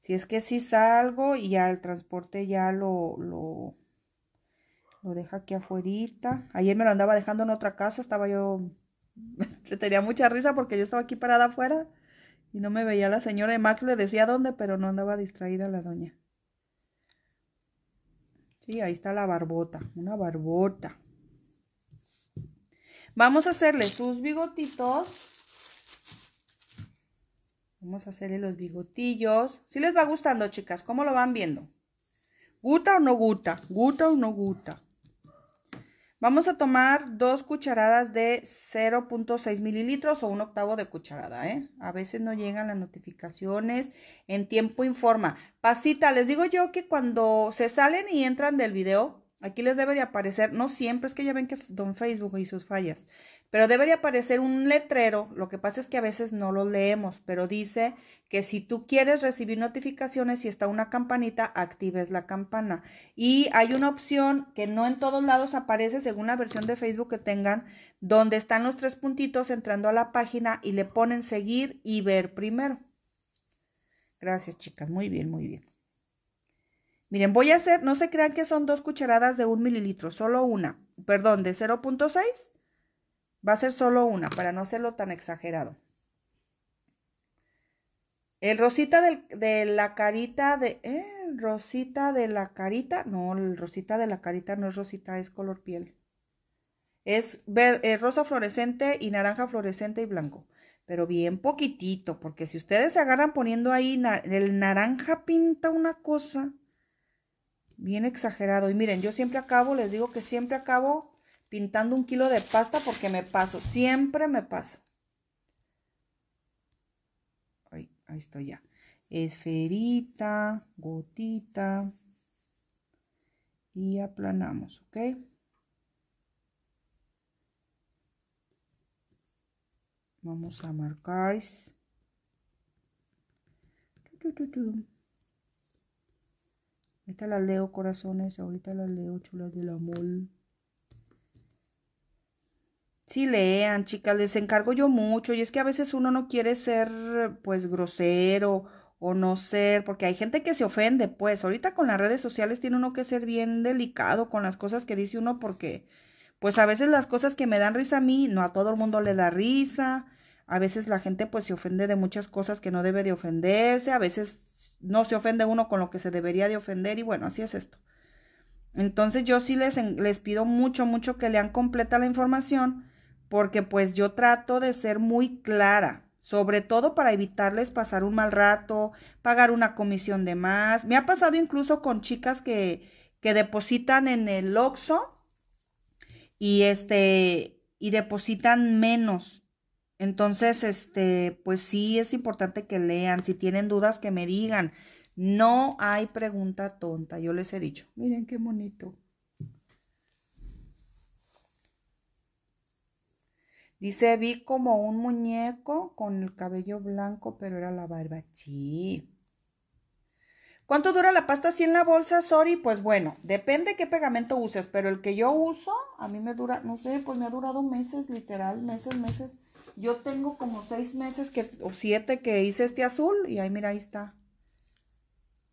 Si es que sí salgo y ya el transporte ya lo, lo lo deja aquí afuerita. Ayer me lo andaba dejando en otra casa. Estaba yo... tenía mucha risa porque yo estaba aquí parada afuera. Y no me veía la señora. Y Max le decía dónde, pero no andaba distraída la doña. Sí, ahí está la barbota. Una barbota. Vamos a hacerle sus bigotitos. Vamos a hacerle los bigotillos. Si ¿Sí les va gustando, chicas, ¿cómo lo van viendo? ¿Guta o no guta? ¿Guta o no guta? Vamos a tomar dos cucharadas de 0.6 mililitros o un octavo de cucharada, ¿eh? A veces no llegan las notificaciones en tiempo informa. Pasita, les digo yo que cuando se salen y entran del video, aquí les debe de aparecer, no siempre, es que ya ven que don Facebook y sus fallas, pero debe de aparecer un letrero, lo que pasa es que a veces no lo leemos, pero dice que si tú quieres recibir notificaciones, y está una campanita, actives la campana. Y hay una opción que no en todos lados aparece, según la versión de Facebook que tengan, donde están los tres puntitos entrando a la página y le ponen seguir y ver primero. Gracias, chicas. Muy bien, muy bien. Miren, voy a hacer, no se crean que son dos cucharadas de un mililitro, solo una, perdón, de 0.6 Va a ser solo una, para no hacerlo tan exagerado. El rosita de la carita de... ¿eh? Rosita de la carita. No, el rosita de la carita no es rosita, es color piel. Es ver, rosa fluorescente y naranja fluorescente y blanco. Pero bien poquitito, porque si ustedes se agarran poniendo ahí, el naranja pinta una cosa bien exagerado. Y miren, yo siempre acabo, les digo que siempre acabo pintando un kilo de pasta porque me paso, siempre me paso. Ahí, ahí estoy ya. Esferita, gotita. Y aplanamos, ¿ok? Vamos a marcar. Ahorita las leo, corazones. Ahorita las leo, chulas la amor. Sí, lean, chicas, les encargo yo mucho. Y es que a veces uno no quiere ser, pues, grosero o no ser, porque hay gente que se ofende, pues. Ahorita con las redes sociales tiene uno que ser bien delicado con las cosas que dice uno, porque, pues, a veces las cosas que me dan risa a mí, no a todo el mundo le da risa. A veces la gente, pues, se ofende de muchas cosas que no debe de ofenderse. A veces no se ofende uno con lo que se debería de ofender. Y bueno, así es esto. Entonces yo sí les, les pido mucho, mucho que lean completa la información porque pues yo trato de ser muy clara, sobre todo para evitarles pasar un mal rato, pagar una comisión de más. Me ha pasado incluso con chicas que, que depositan en el OXO y este y depositan menos. Entonces, este, pues sí es importante que lean, si tienen dudas que me digan. No hay pregunta tonta, yo les he dicho. Miren qué bonito. Dice, vi como un muñeco con el cabello blanco, pero era la barba. Sí. ¿Cuánto dura la pasta así en la bolsa, Sori? Pues bueno, depende qué pegamento uses, pero el que yo uso, a mí me dura, no sé, pues me ha durado meses, literal, meses, meses. Yo tengo como seis meses que, o siete que hice este azul y ahí mira, ahí está.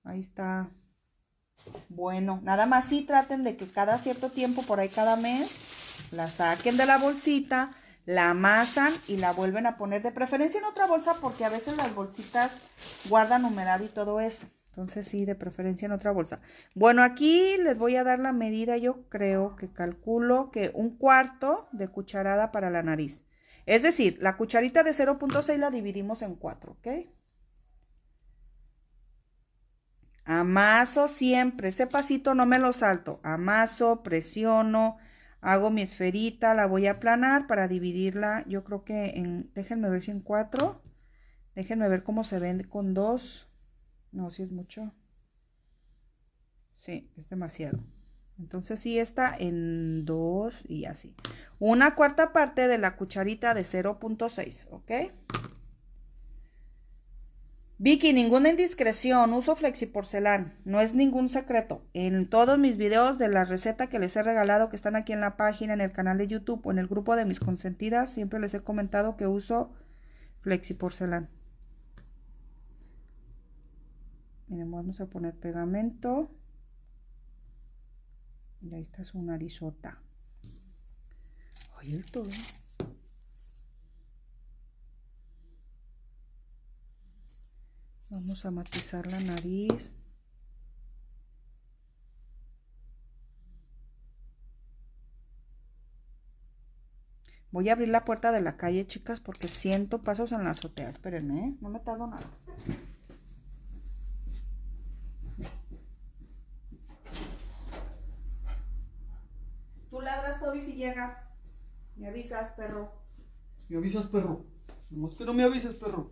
Ahí está. Bueno, nada más sí traten de que cada cierto tiempo, por ahí cada mes, la saquen de la bolsita la amasan y la vuelven a poner de preferencia en otra bolsa porque a veces las bolsitas guardan humedad y todo eso. Entonces sí, de preferencia en otra bolsa. Bueno, aquí les voy a dar la medida, yo creo que calculo que un cuarto de cucharada para la nariz. Es decir, la cucharita de 0.6 la dividimos en 4, ¿ok? Amaso siempre, ese pasito no me lo salto. Amaso, presiono, hago mi esferita, la voy a aplanar para dividirla, yo creo que en, déjenme ver si en cuatro, déjenme ver cómo se ven con dos, no, si es mucho, sí, es demasiado, entonces sí está en dos y así, una cuarta parte de la cucharita de 0.6, ¿ok? Vicky, ninguna indiscreción, uso flexiporcelán, no es ningún secreto. En todos mis videos de la receta que les he regalado, que están aquí en la página, en el canal de YouTube o en el grupo de mis consentidas, siempre les he comentado que uso flexiporcelán. Miren, vamos a poner pegamento. Y ahí está su narizota. Oye, todo. Vamos a matizar la nariz. Voy a abrir la puerta de la calle, chicas, porque siento pasos en la azotea. Espérenme, ¿eh? no me tardo nada. Tú ladras, Toby, si llega. Me avisas, perro. Me avisas, perro. No que no me avises, perro.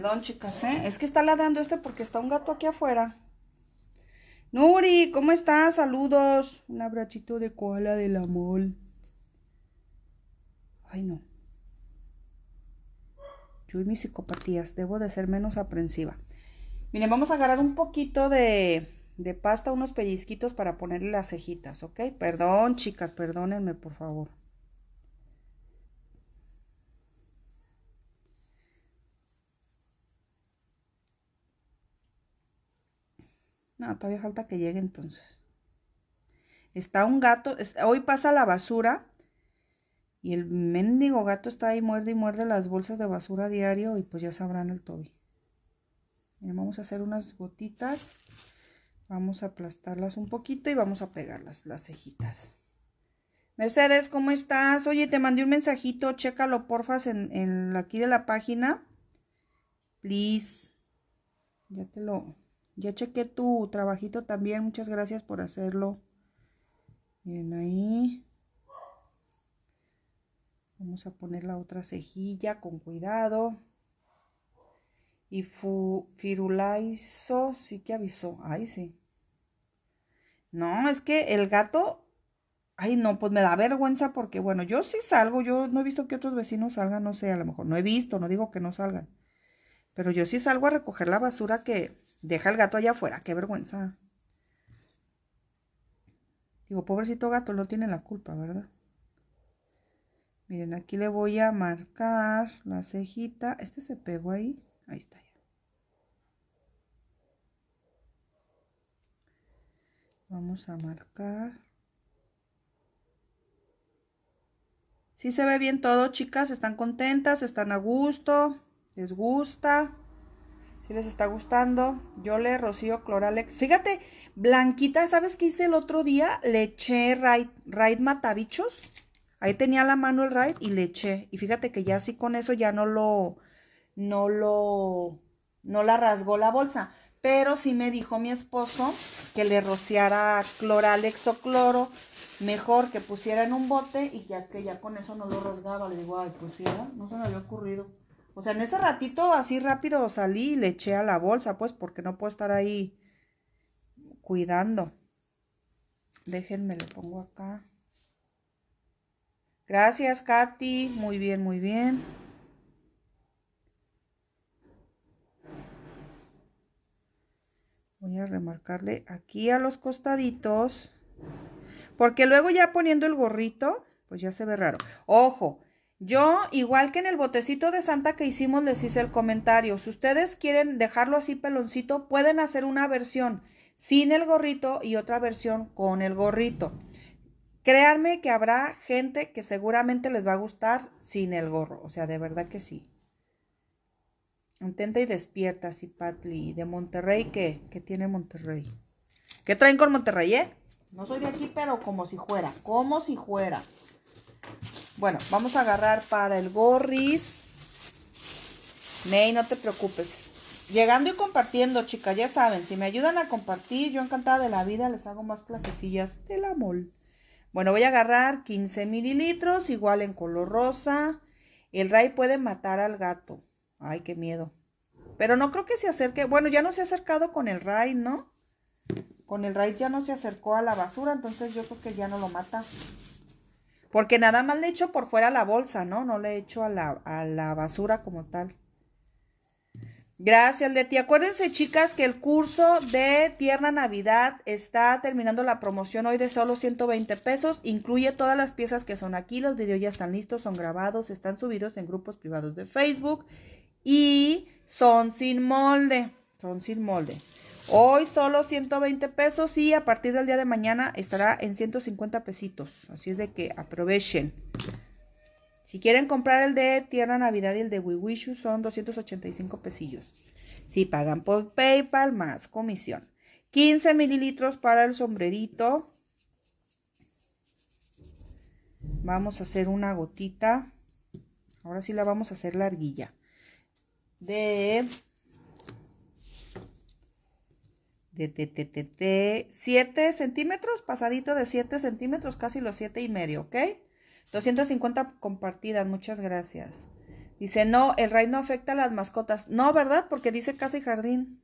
Perdón, chicas, ¿eh? Es que está ladrando este porque está un gato aquí afuera. Nuri, ¿cómo estás? Saludos. Un abrachito de koala del amor. Ay, no. Yo y mis psicopatías. Debo de ser menos aprensiva. Miren, vamos a agarrar un poquito de, de pasta, unos pellizquitos para ponerle las cejitas, ¿ok? Perdón, chicas, perdónenme, por favor. No, todavía falta que llegue entonces. Está un gato, hoy pasa la basura y el mendigo gato está ahí muerde y muerde las bolsas de basura diario y pues ya sabrán el Toby. vamos a hacer unas gotitas. Vamos a aplastarlas un poquito y vamos a pegarlas, las cejitas. Mercedes, ¿cómo estás? Oye, te mandé un mensajito, chécalo porfas en, en aquí de la página. Please. Ya te lo, ya chequé tu trabajito también. Muchas gracias por hacerlo. Bien, ahí. Vamos a poner la otra cejilla con cuidado. Y Firulaiso sí que avisó. Ay, sí. No, es que el gato... Ay, no, pues me da vergüenza porque, bueno, yo sí salgo. Yo no he visto que otros vecinos salgan, no sé, a lo mejor. No he visto, no digo que no salgan. Pero yo sí salgo a recoger la basura que deja el gato allá afuera. Qué vergüenza. Digo, pobrecito gato, no tiene la culpa, ¿verdad? Miren, aquí le voy a marcar la cejita. Este se pegó ahí. Ahí está ya. Vamos a marcar. Sí se ve bien todo, chicas. Están contentas, están a gusto les gusta. Si les está gustando, yo le rocío Cloralex. Fíjate, blanquita, ¿sabes qué hice el otro día? Le eché Raid, Raid Matabichos. Ahí tenía la mano el Raid y le eché. Y fíjate que ya así con eso ya no lo, no lo, no la rasgó la bolsa. Pero sí me dijo mi esposo que le rociara Cloralex o cloro. Mejor que pusiera en un bote y ya que ya con eso no lo rasgaba. Le digo, ay, pues sí, no se me había ocurrido. O sea, en ese ratito así rápido salí y le eché a la bolsa, pues, porque no puedo estar ahí cuidando. Déjenme, le pongo acá. Gracias, Katy. Muy bien, muy bien. Voy a remarcarle aquí a los costaditos. Porque luego ya poniendo el gorrito, pues ya se ve raro. Ojo, yo, igual que en el botecito de Santa que hicimos, les hice el comentario. Si ustedes quieren dejarlo así peloncito, pueden hacer una versión sin el gorrito y otra versión con el gorrito. Créanme que habrá gente que seguramente les va a gustar sin el gorro. O sea, de verdad que sí. Intenta y despierta, Cipatli. De Monterrey, ¿qué? ¿Qué tiene Monterrey? ¿Qué traen con Monterrey, eh? No soy de aquí, pero como si fuera. Como si fuera. Bueno, vamos a agarrar para el gorris. Ney, no te preocupes. Llegando y compartiendo, chicas, ya saben, si me ayudan a compartir, yo encantada de la vida les hago más clasecillas la mol. Bueno, voy a agarrar 15 mililitros, igual en color rosa. El ray puede matar al gato. Ay, qué miedo. Pero no creo que se acerque. Bueno, ya no se ha acercado con el ray, ¿no? Con el ray ya no se acercó a la basura, entonces yo creo que ya no lo mata. Porque nada más le hecho por fuera la bolsa, ¿no? No le echo a la, a la basura como tal. Gracias, Leti. Acuérdense, chicas, que el curso de Tierna Navidad está terminando la promoción hoy de solo 120 pesos. Incluye todas las piezas que son aquí. Los videos ya están listos, son grabados, están subidos en grupos privados de Facebook. Y son sin molde. Son sin molde. Hoy solo 120 pesos y a partir del día de mañana estará en 150 pesitos. Así es de que aprovechen. Si quieren comprar el de Tierra Navidad y el de Wishu son 285 pesillos. Si pagan por PayPal más comisión. 15 mililitros para el sombrerito. Vamos a hacer una gotita. Ahora sí la vamos a hacer larguilla. De 7 centímetros, pasadito de 7 centímetros, casi los 7 y medio, ¿ok? 250 compartidas, muchas gracias. Dice, no, el raid no afecta a las mascotas. No, ¿verdad? Porque dice casi jardín.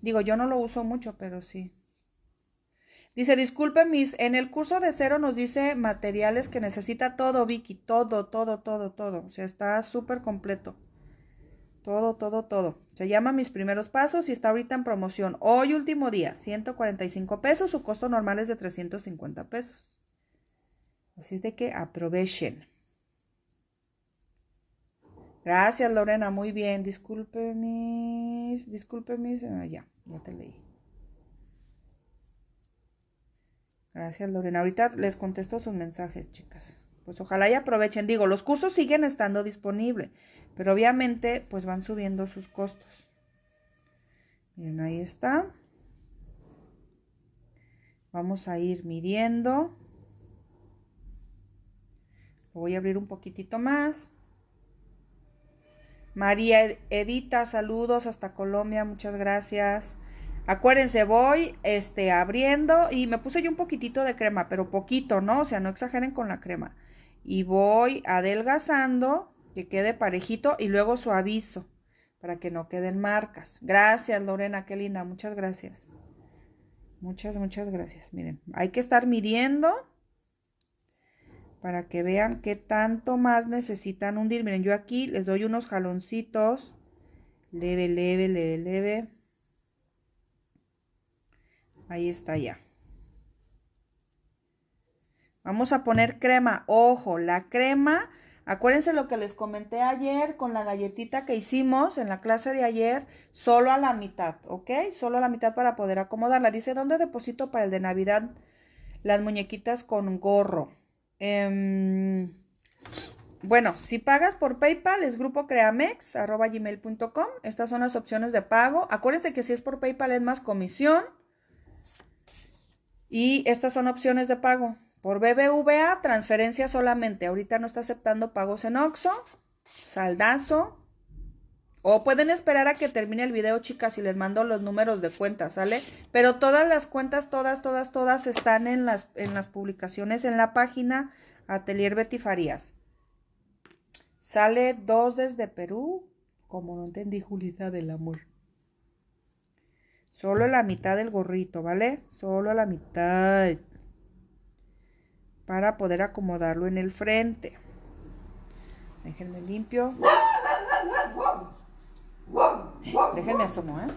Digo, yo no lo uso mucho, pero sí. Dice, disculpe, mis, en el curso de cero nos dice materiales que necesita todo, Vicky, todo, todo, todo, todo. O sea, está súper completo. Todo, todo, todo. Se llama Mis Primeros Pasos y está ahorita en promoción. Hoy último día, 145 pesos. Su costo normal es de 350 pesos. Así es de que aprovechen. Gracias, Lorena. Muy bien. Disculpe mis. Disculpe mis. Ah, ya, ya te leí. Gracias, Lorena. Ahorita les contesto sus mensajes, chicas. Pues ojalá y aprovechen. Digo, los cursos siguen estando disponibles. Pero obviamente pues van subiendo sus costos. Bien, ahí está. Vamos a ir midiendo. voy a abrir un poquitito más. María Edita, saludos hasta Colombia, muchas gracias. Acuérdense, voy este, abriendo y me puse yo un poquitito de crema, pero poquito, ¿no? O sea, no exageren con la crema. Y voy adelgazando que quede parejito y luego suavizo para que no queden marcas. Gracias, Lorena, qué linda, muchas gracias. Muchas, muchas gracias. Miren, hay que estar midiendo para que vean qué tanto más necesitan hundir. Miren, yo aquí les doy unos jaloncitos. Leve, leve, leve, leve. Ahí está ya. Vamos a poner crema. Ojo, la crema Acuérdense lo que les comenté ayer con la galletita que hicimos en la clase de ayer, solo a la mitad, ¿ok? Solo a la mitad para poder acomodarla. Dice, ¿dónde deposito para el de Navidad las muñequitas con gorro? Em, bueno, si pagas por PayPal es grupo creamex Estas son las opciones de pago. Acuérdense que si es por PayPal es más comisión. Y estas son opciones de pago. Por BBVA, transferencia solamente. Ahorita no está aceptando pagos en OXO, saldazo. O pueden esperar a que termine el video, chicas, y les mando los números de cuentas, ¿sale? Pero todas las cuentas, todas, todas, todas están en las, en las publicaciones en la página Atelier Betifarías. Sale dos desde Perú, como no entendí, Julita del amor. Solo la mitad del gorrito, ¿vale? Solo la mitad para poder acomodarlo en el frente. Déjenme limpio. Déjenme asomo, ¿eh?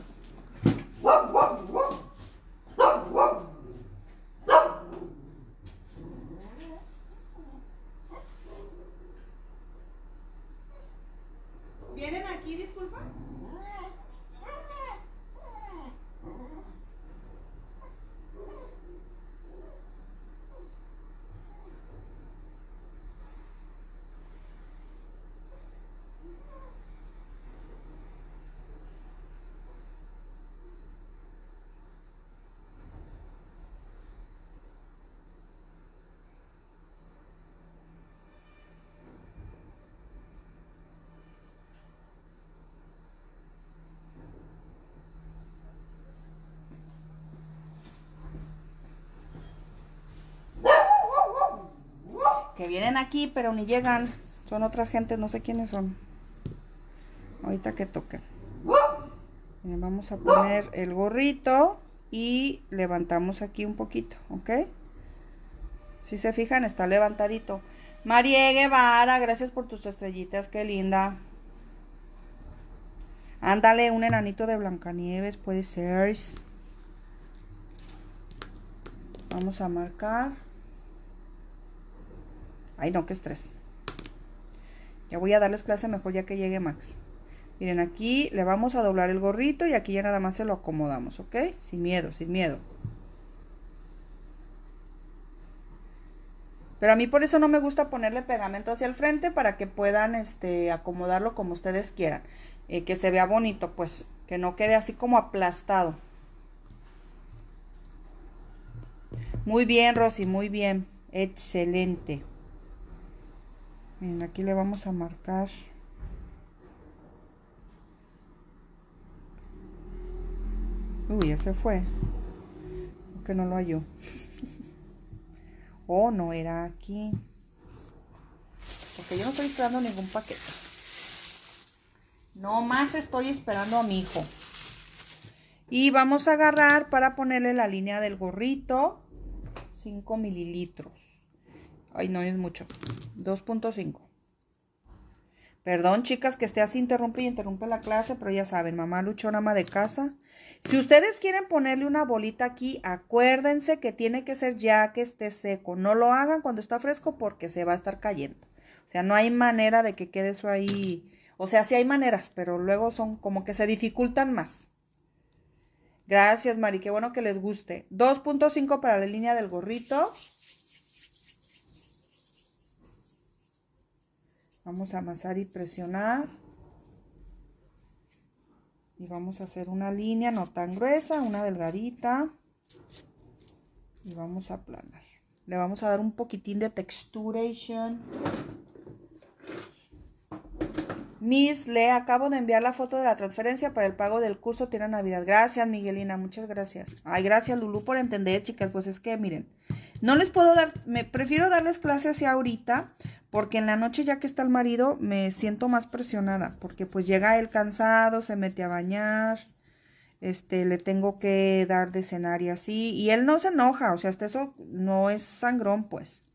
vienen aquí, pero ni llegan. Son otras gentes, no sé quiénes son. Ahorita que toquen. vamos a poner el gorrito y levantamos aquí un poquito, ¿ok? Si se fijan, está levantadito. María Guevara, gracias por tus estrellitas, qué linda. Ándale, un enanito de Blancanieves, puede ser. Vamos a marcar. Ay, no, qué estrés. Ya voy a darles clase mejor ya que llegue Max. Miren, aquí le vamos a doblar el gorrito y aquí ya nada más se lo acomodamos, ¿ok? Sin miedo, sin miedo. Pero a mí por eso no me gusta ponerle pegamento hacia el frente para que puedan este, acomodarlo como ustedes quieran. Eh, que se vea bonito, pues, que no quede así como aplastado. Muy bien, Rosy, muy bien. Excelente. Miren, aquí le vamos a marcar Uy, ya se fue. Que no lo halló. o oh, no era aquí. Porque yo no estoy esperando ningún paquete. No más estoy esperando a mi hijo. Y vamos a agarrar para ponerle la línea del gorrito. 5 mililitros. Ay, no es mucho. 2.5. Perdón, chicas, que esté así, interrumpe y interrumpe la clase, pero ya saben, mamá luchona, ama de casa. Si ustedes quieren ponerle una bolita aquí, acuérdense que tiene que ser ya que esté seco. No lo hagan cuando está fresco porque se va a estar cayendo. O sea, no hay manera de que quede eso ahí. O sea, sí hay maneras, pero luego son como que se dificultan más. Gracias, Mari, qué bueno que les guste. 2.5 para la línea del gorrito. Vamos a amasar y presionar. Y vamos a hacer una línea no tan gruesa, una delgadita. Y vamos a aplanar. Le vamos a dar un poquitín de texturation. Miss, le acabo de enviar la foto de la transferencia para el pago del curso Tierra Navidad. Gracias, Miguelina, muchas gracias. Ay, gracias, Lulu, por entender, chicas. Pues es que, miren, no les puedo dar, me prefiero darles clase hacia ahorita, porque en la noche ya que está el marido me siento más presionada, porque pues llega él cansado, se mete a bañar, este, le tengo que dar de cenar y así, y él no se enoja, o sea, hasta eso no es sangrón, pues.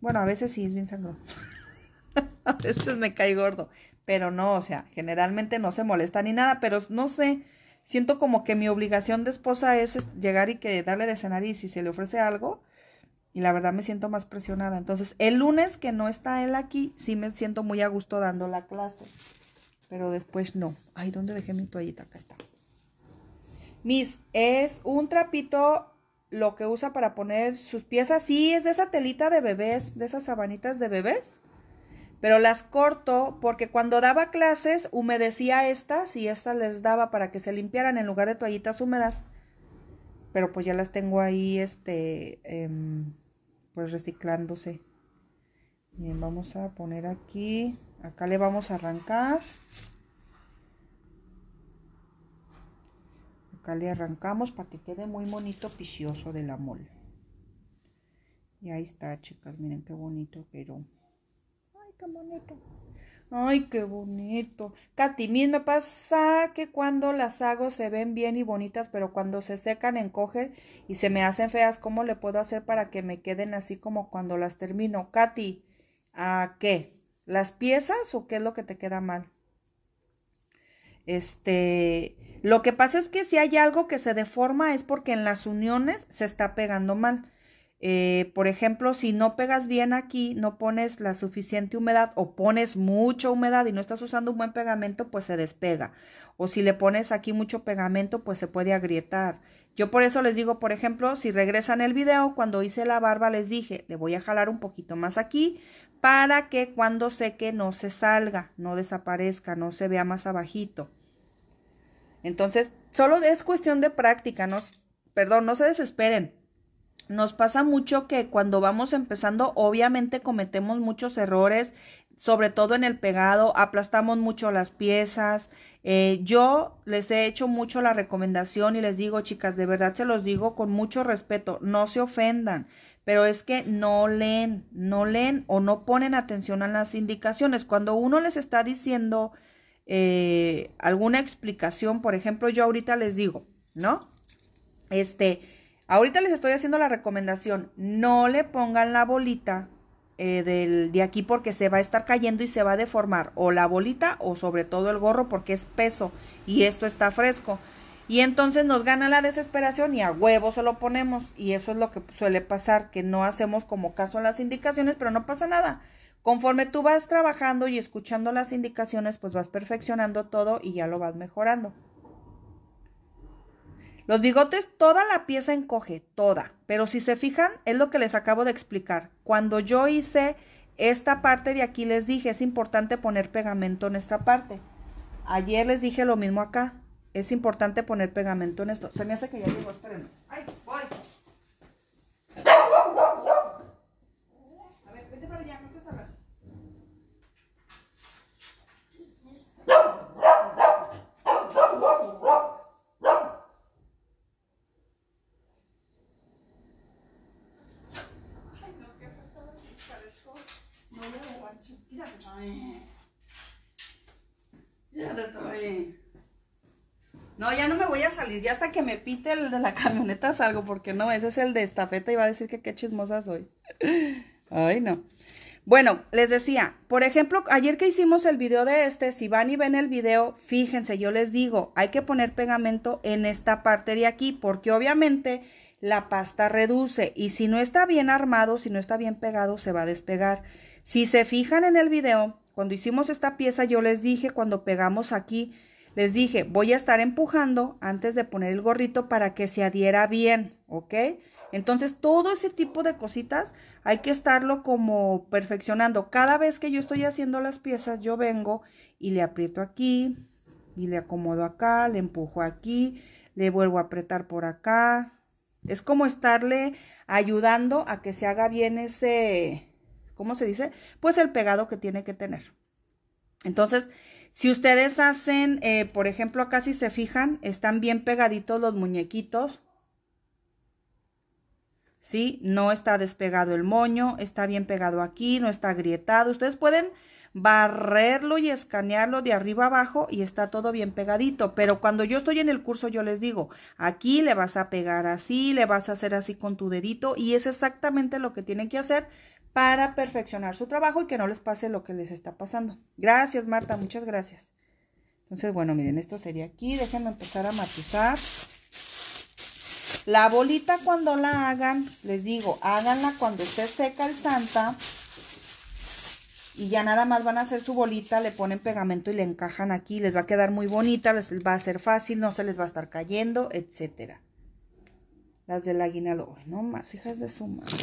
Bueno, a veces sí es bien sangrón. a veces me cae gordo, pero no, o sea, generalmente no se molesta ni nada, pero no sé, siento como que mi obligación de esposa es llegar y que darle de cenar y si se le ofrece algo, y la verdad me siento más presionada. Entonces, el lunes que no está él aquí, sí me siento muy a gusto dando la clase. Pero después no. Ay, ¿dónde dejé mi toallita? Acá está. Mis, es un trapito lo que usa para poner sus piezas. Sí, es de esa telita de bebés, de esas sabanitas de bebés. Pero las corto porque cuando daba clases humedecía estas y estas les daba para que se limpiaran en lugar de toallitas húmedas. Pero pues ya las tengo ahí, este... Em, pues reciclándose. Bien, vamos a poner aquí, acá le vamos a arrancar. Acá le arrancamos para que quede muy bonito picioso de la mole. Y ahí está, chicas, miren qué bonito pero Ay, qué bonito. Ay, qué bonito. Katy, me pasa que cuando las hago se ven bien y bonitas, pero cuando se secan, encogen y se me hacen feas. ¿Cómo le puedo hacer para que me queden así como cuando las termino? Katy, ¿a qué? ¿Las piezas o qué es lo que te queda mal? Este, lo que pasa es que si hay algo que se deforma es porque en las uniones se está pegando mal. Eh, por ejemplo, si no pegas bien aquí, no pones la suficiente humedad o pones mucha humedad y no estás usando un buen pegamento, pues se despega. O si le pones aquí mucho pegamento, pues se puede agrietar. Yo por eso les digo, por ejemplo, si regresan el video, cuando hice la barba les dije, le voy a jalar un poquito más aquí para que cuando seque no se salga, no desaparezca, no se vea más abajito. Entonces, solo es cuestión de práctica, no, perdón, no se desesperen nos pasa mucho que cuando vamos empezando, obviamente cometemos muchos errores, sobre todo en el pegado, aplastamos mucho las piezas. Eh, yo les he hecho mucho la recomendación y les digo, chicas, de verdad se los digo con mucho respeto, no se ofendan, pero es que no leen, no leen o no ponen atención a las indicaciones. Cuando uno les está diciendo eh, alguna explicación, por ejemplo, yo ahorita les digo, ¿no? Este, Ahorita les estoy haciendo la recomendación, no le pongan la bolita eh, de aquí porque se va a estar cayendo y se va a deformar o la bolita o sobre todo el gorro porque es peso y esto está fresco. Y entonces nos gana la desesperación y a huevo se lo ponemos. Y eso es lo que suele pasar, que no hacemos como caso a las indicaciones, pero no pasa nada. Conforme tú vas trabajando y escuchando las indicaciones, pues vas perfeccionando todo y ya lo vas mejorando. Los bigotes, toda la pieza encoge, toda. Pero si se fijan, es lo que les acabo de explicar. Cuando yo hice esta parte de aquí, les dije, es importante poner pegamento en esta parte. Ayer les dije lo mismo acá. Es importante poner pegamento en esto. Se me hace que ya llegó, espérenme. ¡Ay, voy! No, ya no me voy a salir. Ya hasta que me pite el de la camioneta salgo, porque no, ese es el de estafeta y va a decir que qué chismosa soy. Ay, no. Bueno, les decía, por ejemplo, ayer que hicimos el video de este, si van y ven el video, fíjense, yo les digo, hay que poner pegamento en esta parte de aquí, porque obviamente la pasta reduce y si no está bien armado, si no está bien pegado, se va a despegar. Si se fijan en el video, cuando hicimos esta pieza yo les dije cuando pegamos aquí, les dije voy a estar empujando antes de poner el gorrito para que se adhiera bien, ¿ok? Entonces todo ese tipo de cositas hay que estarlo como perfeccionando. Cada vez que yo estoy haciendo las piezas yo vengo y le aprieto aquí y le acomodo acá, le empujo aquí, le vuelvo a apretar por acá. Es como estarle ayudando a que se haga bien ese, ¿cómo se dice? Pues el pegado que tiene que tener. Entonces, si ustedes hacen, eh, por ejemplo, acá si se fijan, están bien pegaditos los muñequitos. ¿Sí? No está despegado el moño, está bien pegado aquí, no está agrietado. Ustedes pueden barrerlo y escanearlo de arriba abajo y está todo bien pegadito. Pero cuando yo estoy en el curso yo les digo, aquí le vas a pegar así, le vas a hacer así con tu dedito y es exactamente lo que tienen que hacer para perfeccionar su trabajo y que no les pase lo que les está pasando. Gracias, Marta, muchas gracias. Entonces, bueno, miren, esto sería aquí. Déjenme empezar a matizar. La bolita cuando la hagan, les digo, háganla cuando esté seca el santa. Y ya nada más van a hacer su bolita, le ponen pegamento y le encajan aquí. Les va a quedar muy bonita, les va a ser fácil, no se les va a estar cayendo, etcétera. Las del aguinaldo. No más, hijas de su madre.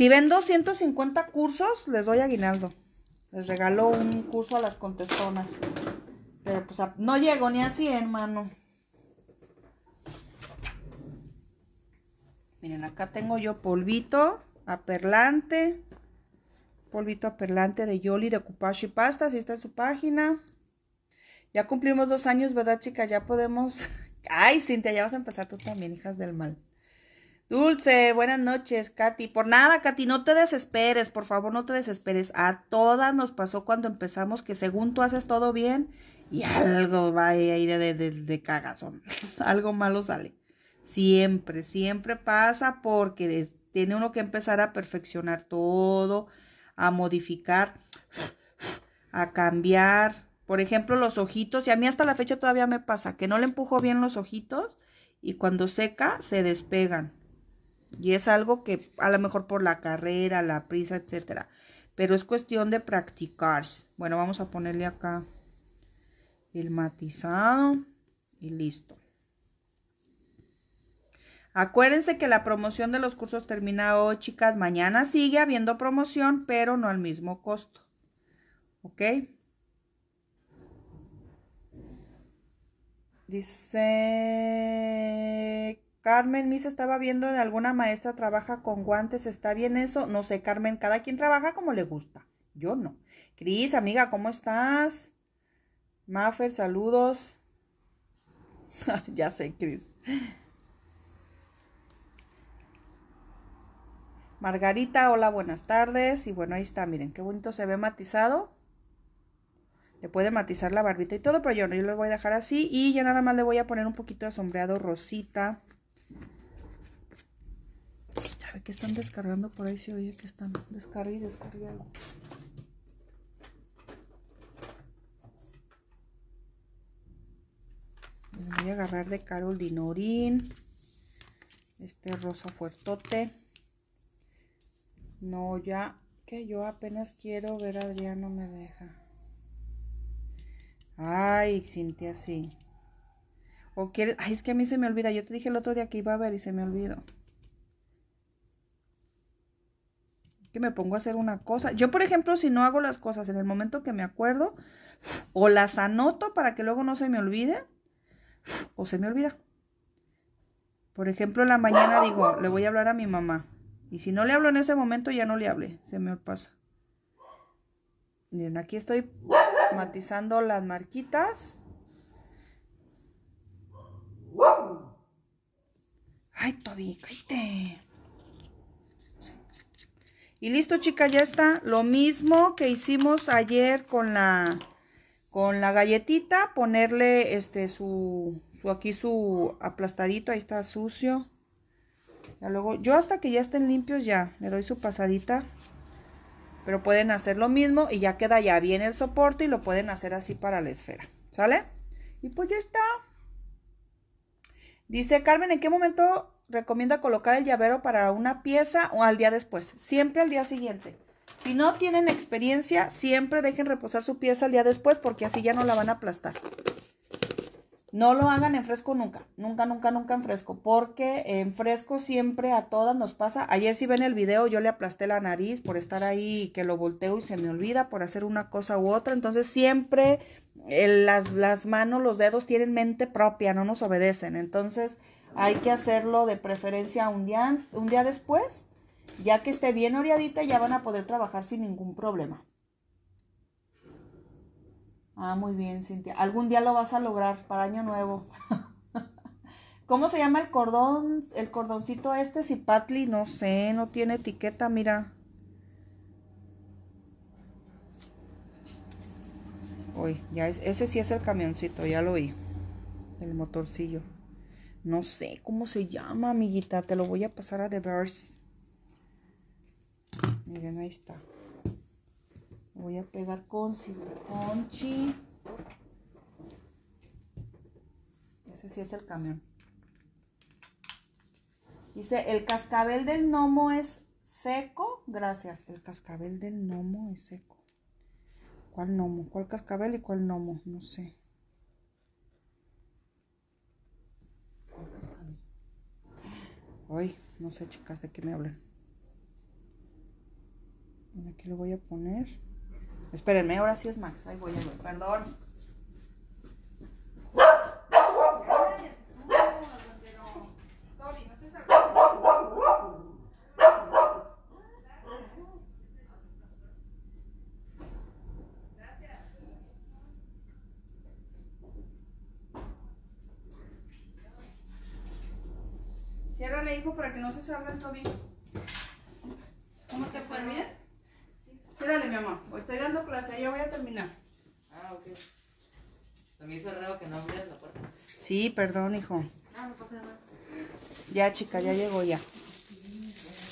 Si ven 250 cursos, les doy aguinaldo. Les regalo un curso a las contestonas. Pero pues no llego ni a hermano. Miren, acá tengo yo polvito aperlante. Polvito aperlante de Yoli de Kupashi Pasta. Así está en su página. Ya cumplimos dos años, ¿verdad, chicas? Ya podemos... Ay, Cintia, ya vas a empezar tú también, hijas del mal. Dulce, buenas noches, Katy. Por nada, Katy, no te desesperes, por favor, no te desesperes. A todas nos pasó cuando empezamos que según tú haces todo bien y algo va a ir de, de cagazón, algo malo sale. Siempre, siempre pasa porque tiene uno que empezar a perfeccionar todo, a modificar, a cambiar. Por ejemplo, los ojitos, y a mí hasta la fecha todavía me pasa que no le empujo bien los ojitos y cuando seca se despegan y es algo que a lo mejor por la carrera, la prisa, etcétera. Pero es cuestión de practicarse. Bueno, vamos a ponerle acá el matizado y listo. Acuérdense que la promoción de los cursos termina hoy, chicas. Mañana sigue habiendo promoción, pero no al mismo costo. ¿Ok? Dice Carmen, se estaba viendo de alguna maestra trabaja con guantes, ¿está bien eso? No sé, Carmen, cada quien trabaja como le gusta. Yo no. Cris, amiga, ¿cómo estás? Maffer, saludos. ya sé, Cris. Margarita, hola, buenas tardes. Y bueno, ahí está, miren, qué bonito se ve matizado. Le puede matizar la barbita y todo, pero yo no, yo lo voy a dejar así. Y ya nada más le voy a poner un poquito de sombreado rosita que están descargando por ahí. Se oye que están descarga y descarga voy a agarrar de Carol Dinorín. Este rosa fuertote. No, ya que yo apenas quiero ver a Adrián, me deja. Ay, Cintia, así O quieres. Ay, es que a mí se me olvida. Yo te dije el otro día que iba a ver y se me olvidó. que me pongo a hacer una cosa. Yo, por ejemplo, si no hago las cosas en el momento que me acuerdo, o las anoto para que luego no se me olvide, o se me olvida. Por ejemplo, en la mañana digo, le voy a hablar a mi mamá. Y si no le hablo en ese momento, ya no le hablé. Se me pasa. Miren, aquí estoy matizando las marquitas. Ay, Toby, y listo, chica, ya está. Lo mismo que hicimos ayer con la, con la galletita, ponerle este su, su aquí su aplastadito, ahí está sucio. luego, yo hasta que ya estén limpios ya le doy su pasadita. Pero pueden hacer lo mismo y ya queda ya bien el soporte y lo pueden hacer así para la esfera. ¿Sale? Y pues ya está. Dice Carmen, ¿en qué momento recomienda colocar el llavero para una pieza o al día después, siempre al día siguiente. Si no tienen experiencia, siempre dejen reposar su pieza al día después porque así ya no la van a aplastar. No lo hagan en fresco nunca, nunca, nunca, nunca en fresco, porque en fresco siempre a todas nos pasa. Ayer si ven el video yo le aplasté la nariz por estar ahí que lo volteo y se me olvida por hacer una cosa u otra. Entonces siempre eh, las manos, los dedos tienen mente propia, no nos obedecen. Entonces hay que hacerlo de preferencia un día, un día después, ya que esté bien oreadita ya van a poder trabajar sin ningún problema. Ah, muy bien, Cintia. Algún día lo vas a lograr para año nuevo. ¿Cómo se llama el cordón? El cordoncito este, si Patli, no sé, no tiene etiqueta, mira. Uy, ya es, ese sí es el camioncito, ya lo vi. El motorcillo. No sé cómo se llama, amiguita. Te lo voy a pasar a The Verse. Miren, ahí está. voy a pegar con Silverconchi. Ese sí es el camión. Dice, el cascabel del gnomo es seco. Gracias. El cascabel del gnomo es seco. ¿Cuál gnomo? ¿Cuál cascabel y cuál gnomo? No sé. Ay, no sé, chicas, de qué me hablan. Aquí lo voy a poner. Espérenme, ahora sí es Max. Ahí voy, a Perdón. Ciérrale, hijo, para que no se salga el tobillo. ¿Cómo te fue? ¿Bien? Ciérrale, mi amor. Pues estoy dando clase, ya voy a terminar. Ah, ok. también cerrado raro que no abrías la puerta. Sí, perdón, hijo. Ah, no pasa nada. Ya, chica, ya llegó ya.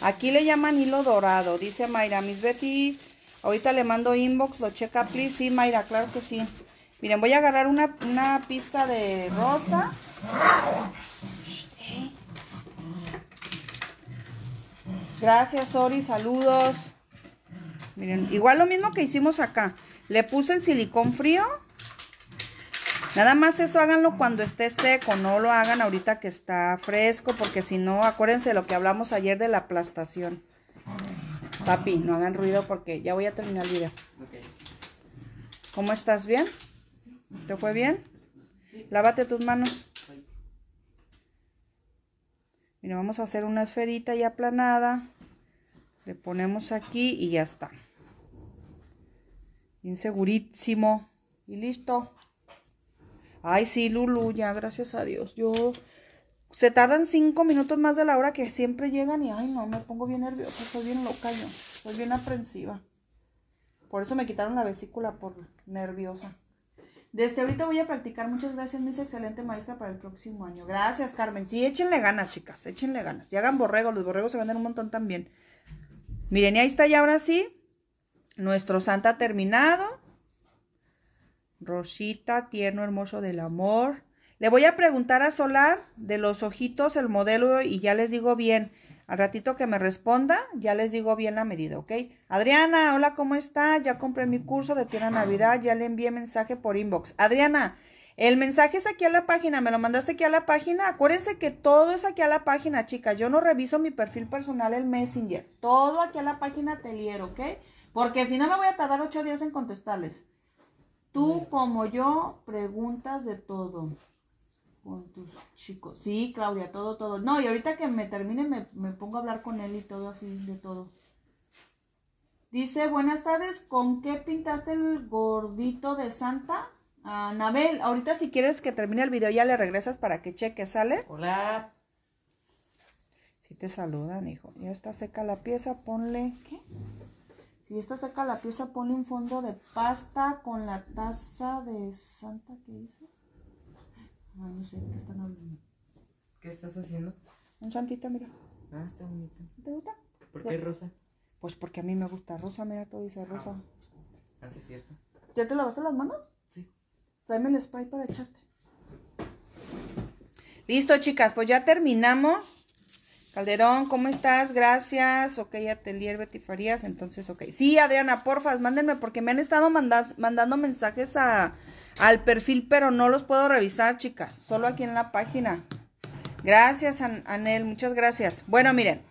Aquí le llaman hilo dorado, dice Mayra. mis Betty, ahorita le mando inbox, lo checa, please. Sí, Mayra, claro que sí. Miren, voy a agarrar una, una pista de rosa. Gracias, Ori, saludos. Miren, igual lo mismo que hicimos acá. Le puse el silicón frío. Nada más eso háganlo cuando esté seco, no lo hagan ahorita que está fresco, porque si no, acuérdense lo que hablamos ayer de la aplastación. Papi, no hagan ruido porque ya voy a terminar el video. ¿Cómo estás? ¿Bien? ¿Te fue bien? Lávate tus manos vamos a hacer una esferita ya aplanada. Le ponemos aquí y ya está. insegurísimo Y listo. Ay, sí, Lulu, ya, gracias a Dios. Yo se tardan cinco minutos más de la hora que siempre llegan y ay no, me pongo bien nerviosa, soy bien loca yo, soy bien aprensiva. Por eso me quitaron la vesícula por nerviosa. Desde ahorita voy a practicar. Muchas gracias, mis Excelente Maestra, para el próximo año. Gracias, Carmen. Sí, échenle ganas, chicas. Échenle ganas. Y hagan borregos. Los borregos se venden un montón también. Miren, y ahí está ya ahora sí. Nuestro Santa terminado. Rosita, tierno, hermoso del amor. Le voy a preguntar a Solar de los ojitos el modelo y ya les digo bien. Al ratito que me responda, ya les digo bien la medida, ¿ok? Adriana, hola, ¿cómo está? Ya compré mi curso de Tierra Navidad, ya le envié mensaje por inbox. Adriana, el mensaje es aquí a la página, me lo mandaste aquí a la página. Acuérdense que todo es aquí a la página, chica. Yo no reviso mi perfil personal, el Messenger. Todo aquí a la página te liero, ¿ok? Porque si no me voy a tardar ocho días en contestarles. Tú como yo, preguntas de todo con tus chicos. Sí, Claudia, todo, todo. No, y ahorita que me termine me, pongo a hablar con él y todo así, de todo. Dice, buenas tardes, ¿con qué pintaste el gordito de Santa? Ah, Anabel, ahorita si quieres que termine el video ya le regresas para que cheque, ¿sale? Hola. Si te saludan, hijo. Ya está seca la pieza, ponle... ¿Qué? Si está seca la pieza, ponle un fondo de pasta con la taza de santa que hizo. Ay, no sé qué están hablando. ¿Qué estás haciendo? Un santito, mira. Ah, está bonito. ¿Te gusta? ¿Por qué rosa? Pues porque a mí me gusta rosa, mira, todo dice rosa. así ah, es cierto. ¿Ya te lavaste las manos? Sí. Tráeme el spray para echarte. Listo, chicas, pues ya terminamos. Calderón, ¿cómo estás? Gracias. Ok, Atelier Betty Farías, entonces, ok. Sí, Adriana, porfas, mándenme, porque me han estado mandando mensajes a al perfil, pero no los puedo revisar, chicas. Solo aquí en la página. Gracias, Anel. Muchas gracias. Bueno, miren.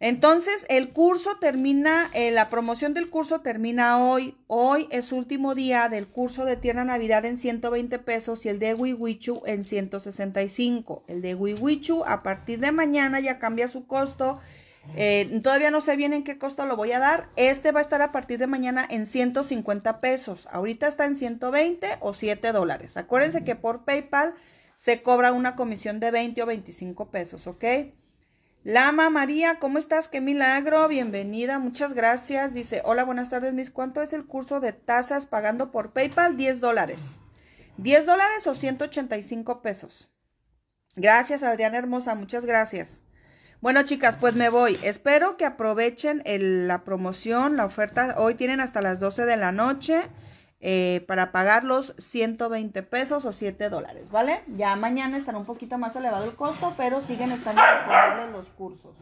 Entonces, el curso termina, eh, la promoción del curso termina hoy. Hoy es último día del curso de Tierra Navidad en 120 pesos y el de Huiwichu en 165. El de Huiwichu, a partir de mañana ya cambia su costo eh, todavía no sé bien en qué costo lo voy a dar. Este va a estar a partir de mañana en 150 pesos. Ahorita está en 120 o 7 dólares. Acuérdense que por PayPal se cobra una comisión de 20 o 25 pesos, ¿ok? Lama María, ¿cómo estás? Qué milagro, bienvenida, muchas gracias. Dice, hola, buenas tardes, mis. ¿Cuánto es el curso de tasas pagando por PayPal? 10 dólares. 10 dólares o 185 pesos. Gracias, Adriana Hermosa, muchas gracias. Bueno, chicas, pues me voy. Espero que aprovechen la promoción, la oferta. Hoy tienen hasta las 12 de la noche eh, para pagar los 120 pesos o 7 dólares, ¿vale? Ya mañana estará un poquito más elevado el costo, pero siguen estando disponibles los cursos.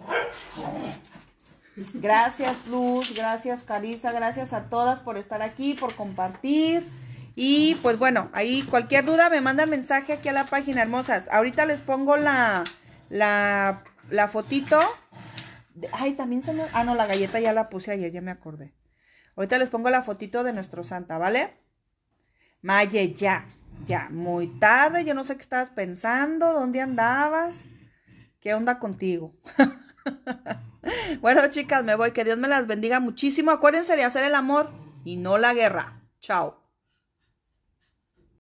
Gracias Luz, gracias Carisa, gracias a todas por estar aquí, por compartir. Y pues bueno, ahí cualquier duda me mandan mensaje aquí a la página, hermosas. Ahorita les pongo la, la la fotito. Ay, también se me... Ah, no, la galleta ya la puse ayer, ya me acordé. Ahorita les pongo la fotito de nuestro Santa, ¿vale? Maye, ya, ya, muy tarde, yo no sé qué estabas pensando, dónde andabas, qué onda contigo. bueno, chicas, me voy, que Dios me las bendiga muchísimo. Acuérdense de hacer el amor y no la guerra. Chao.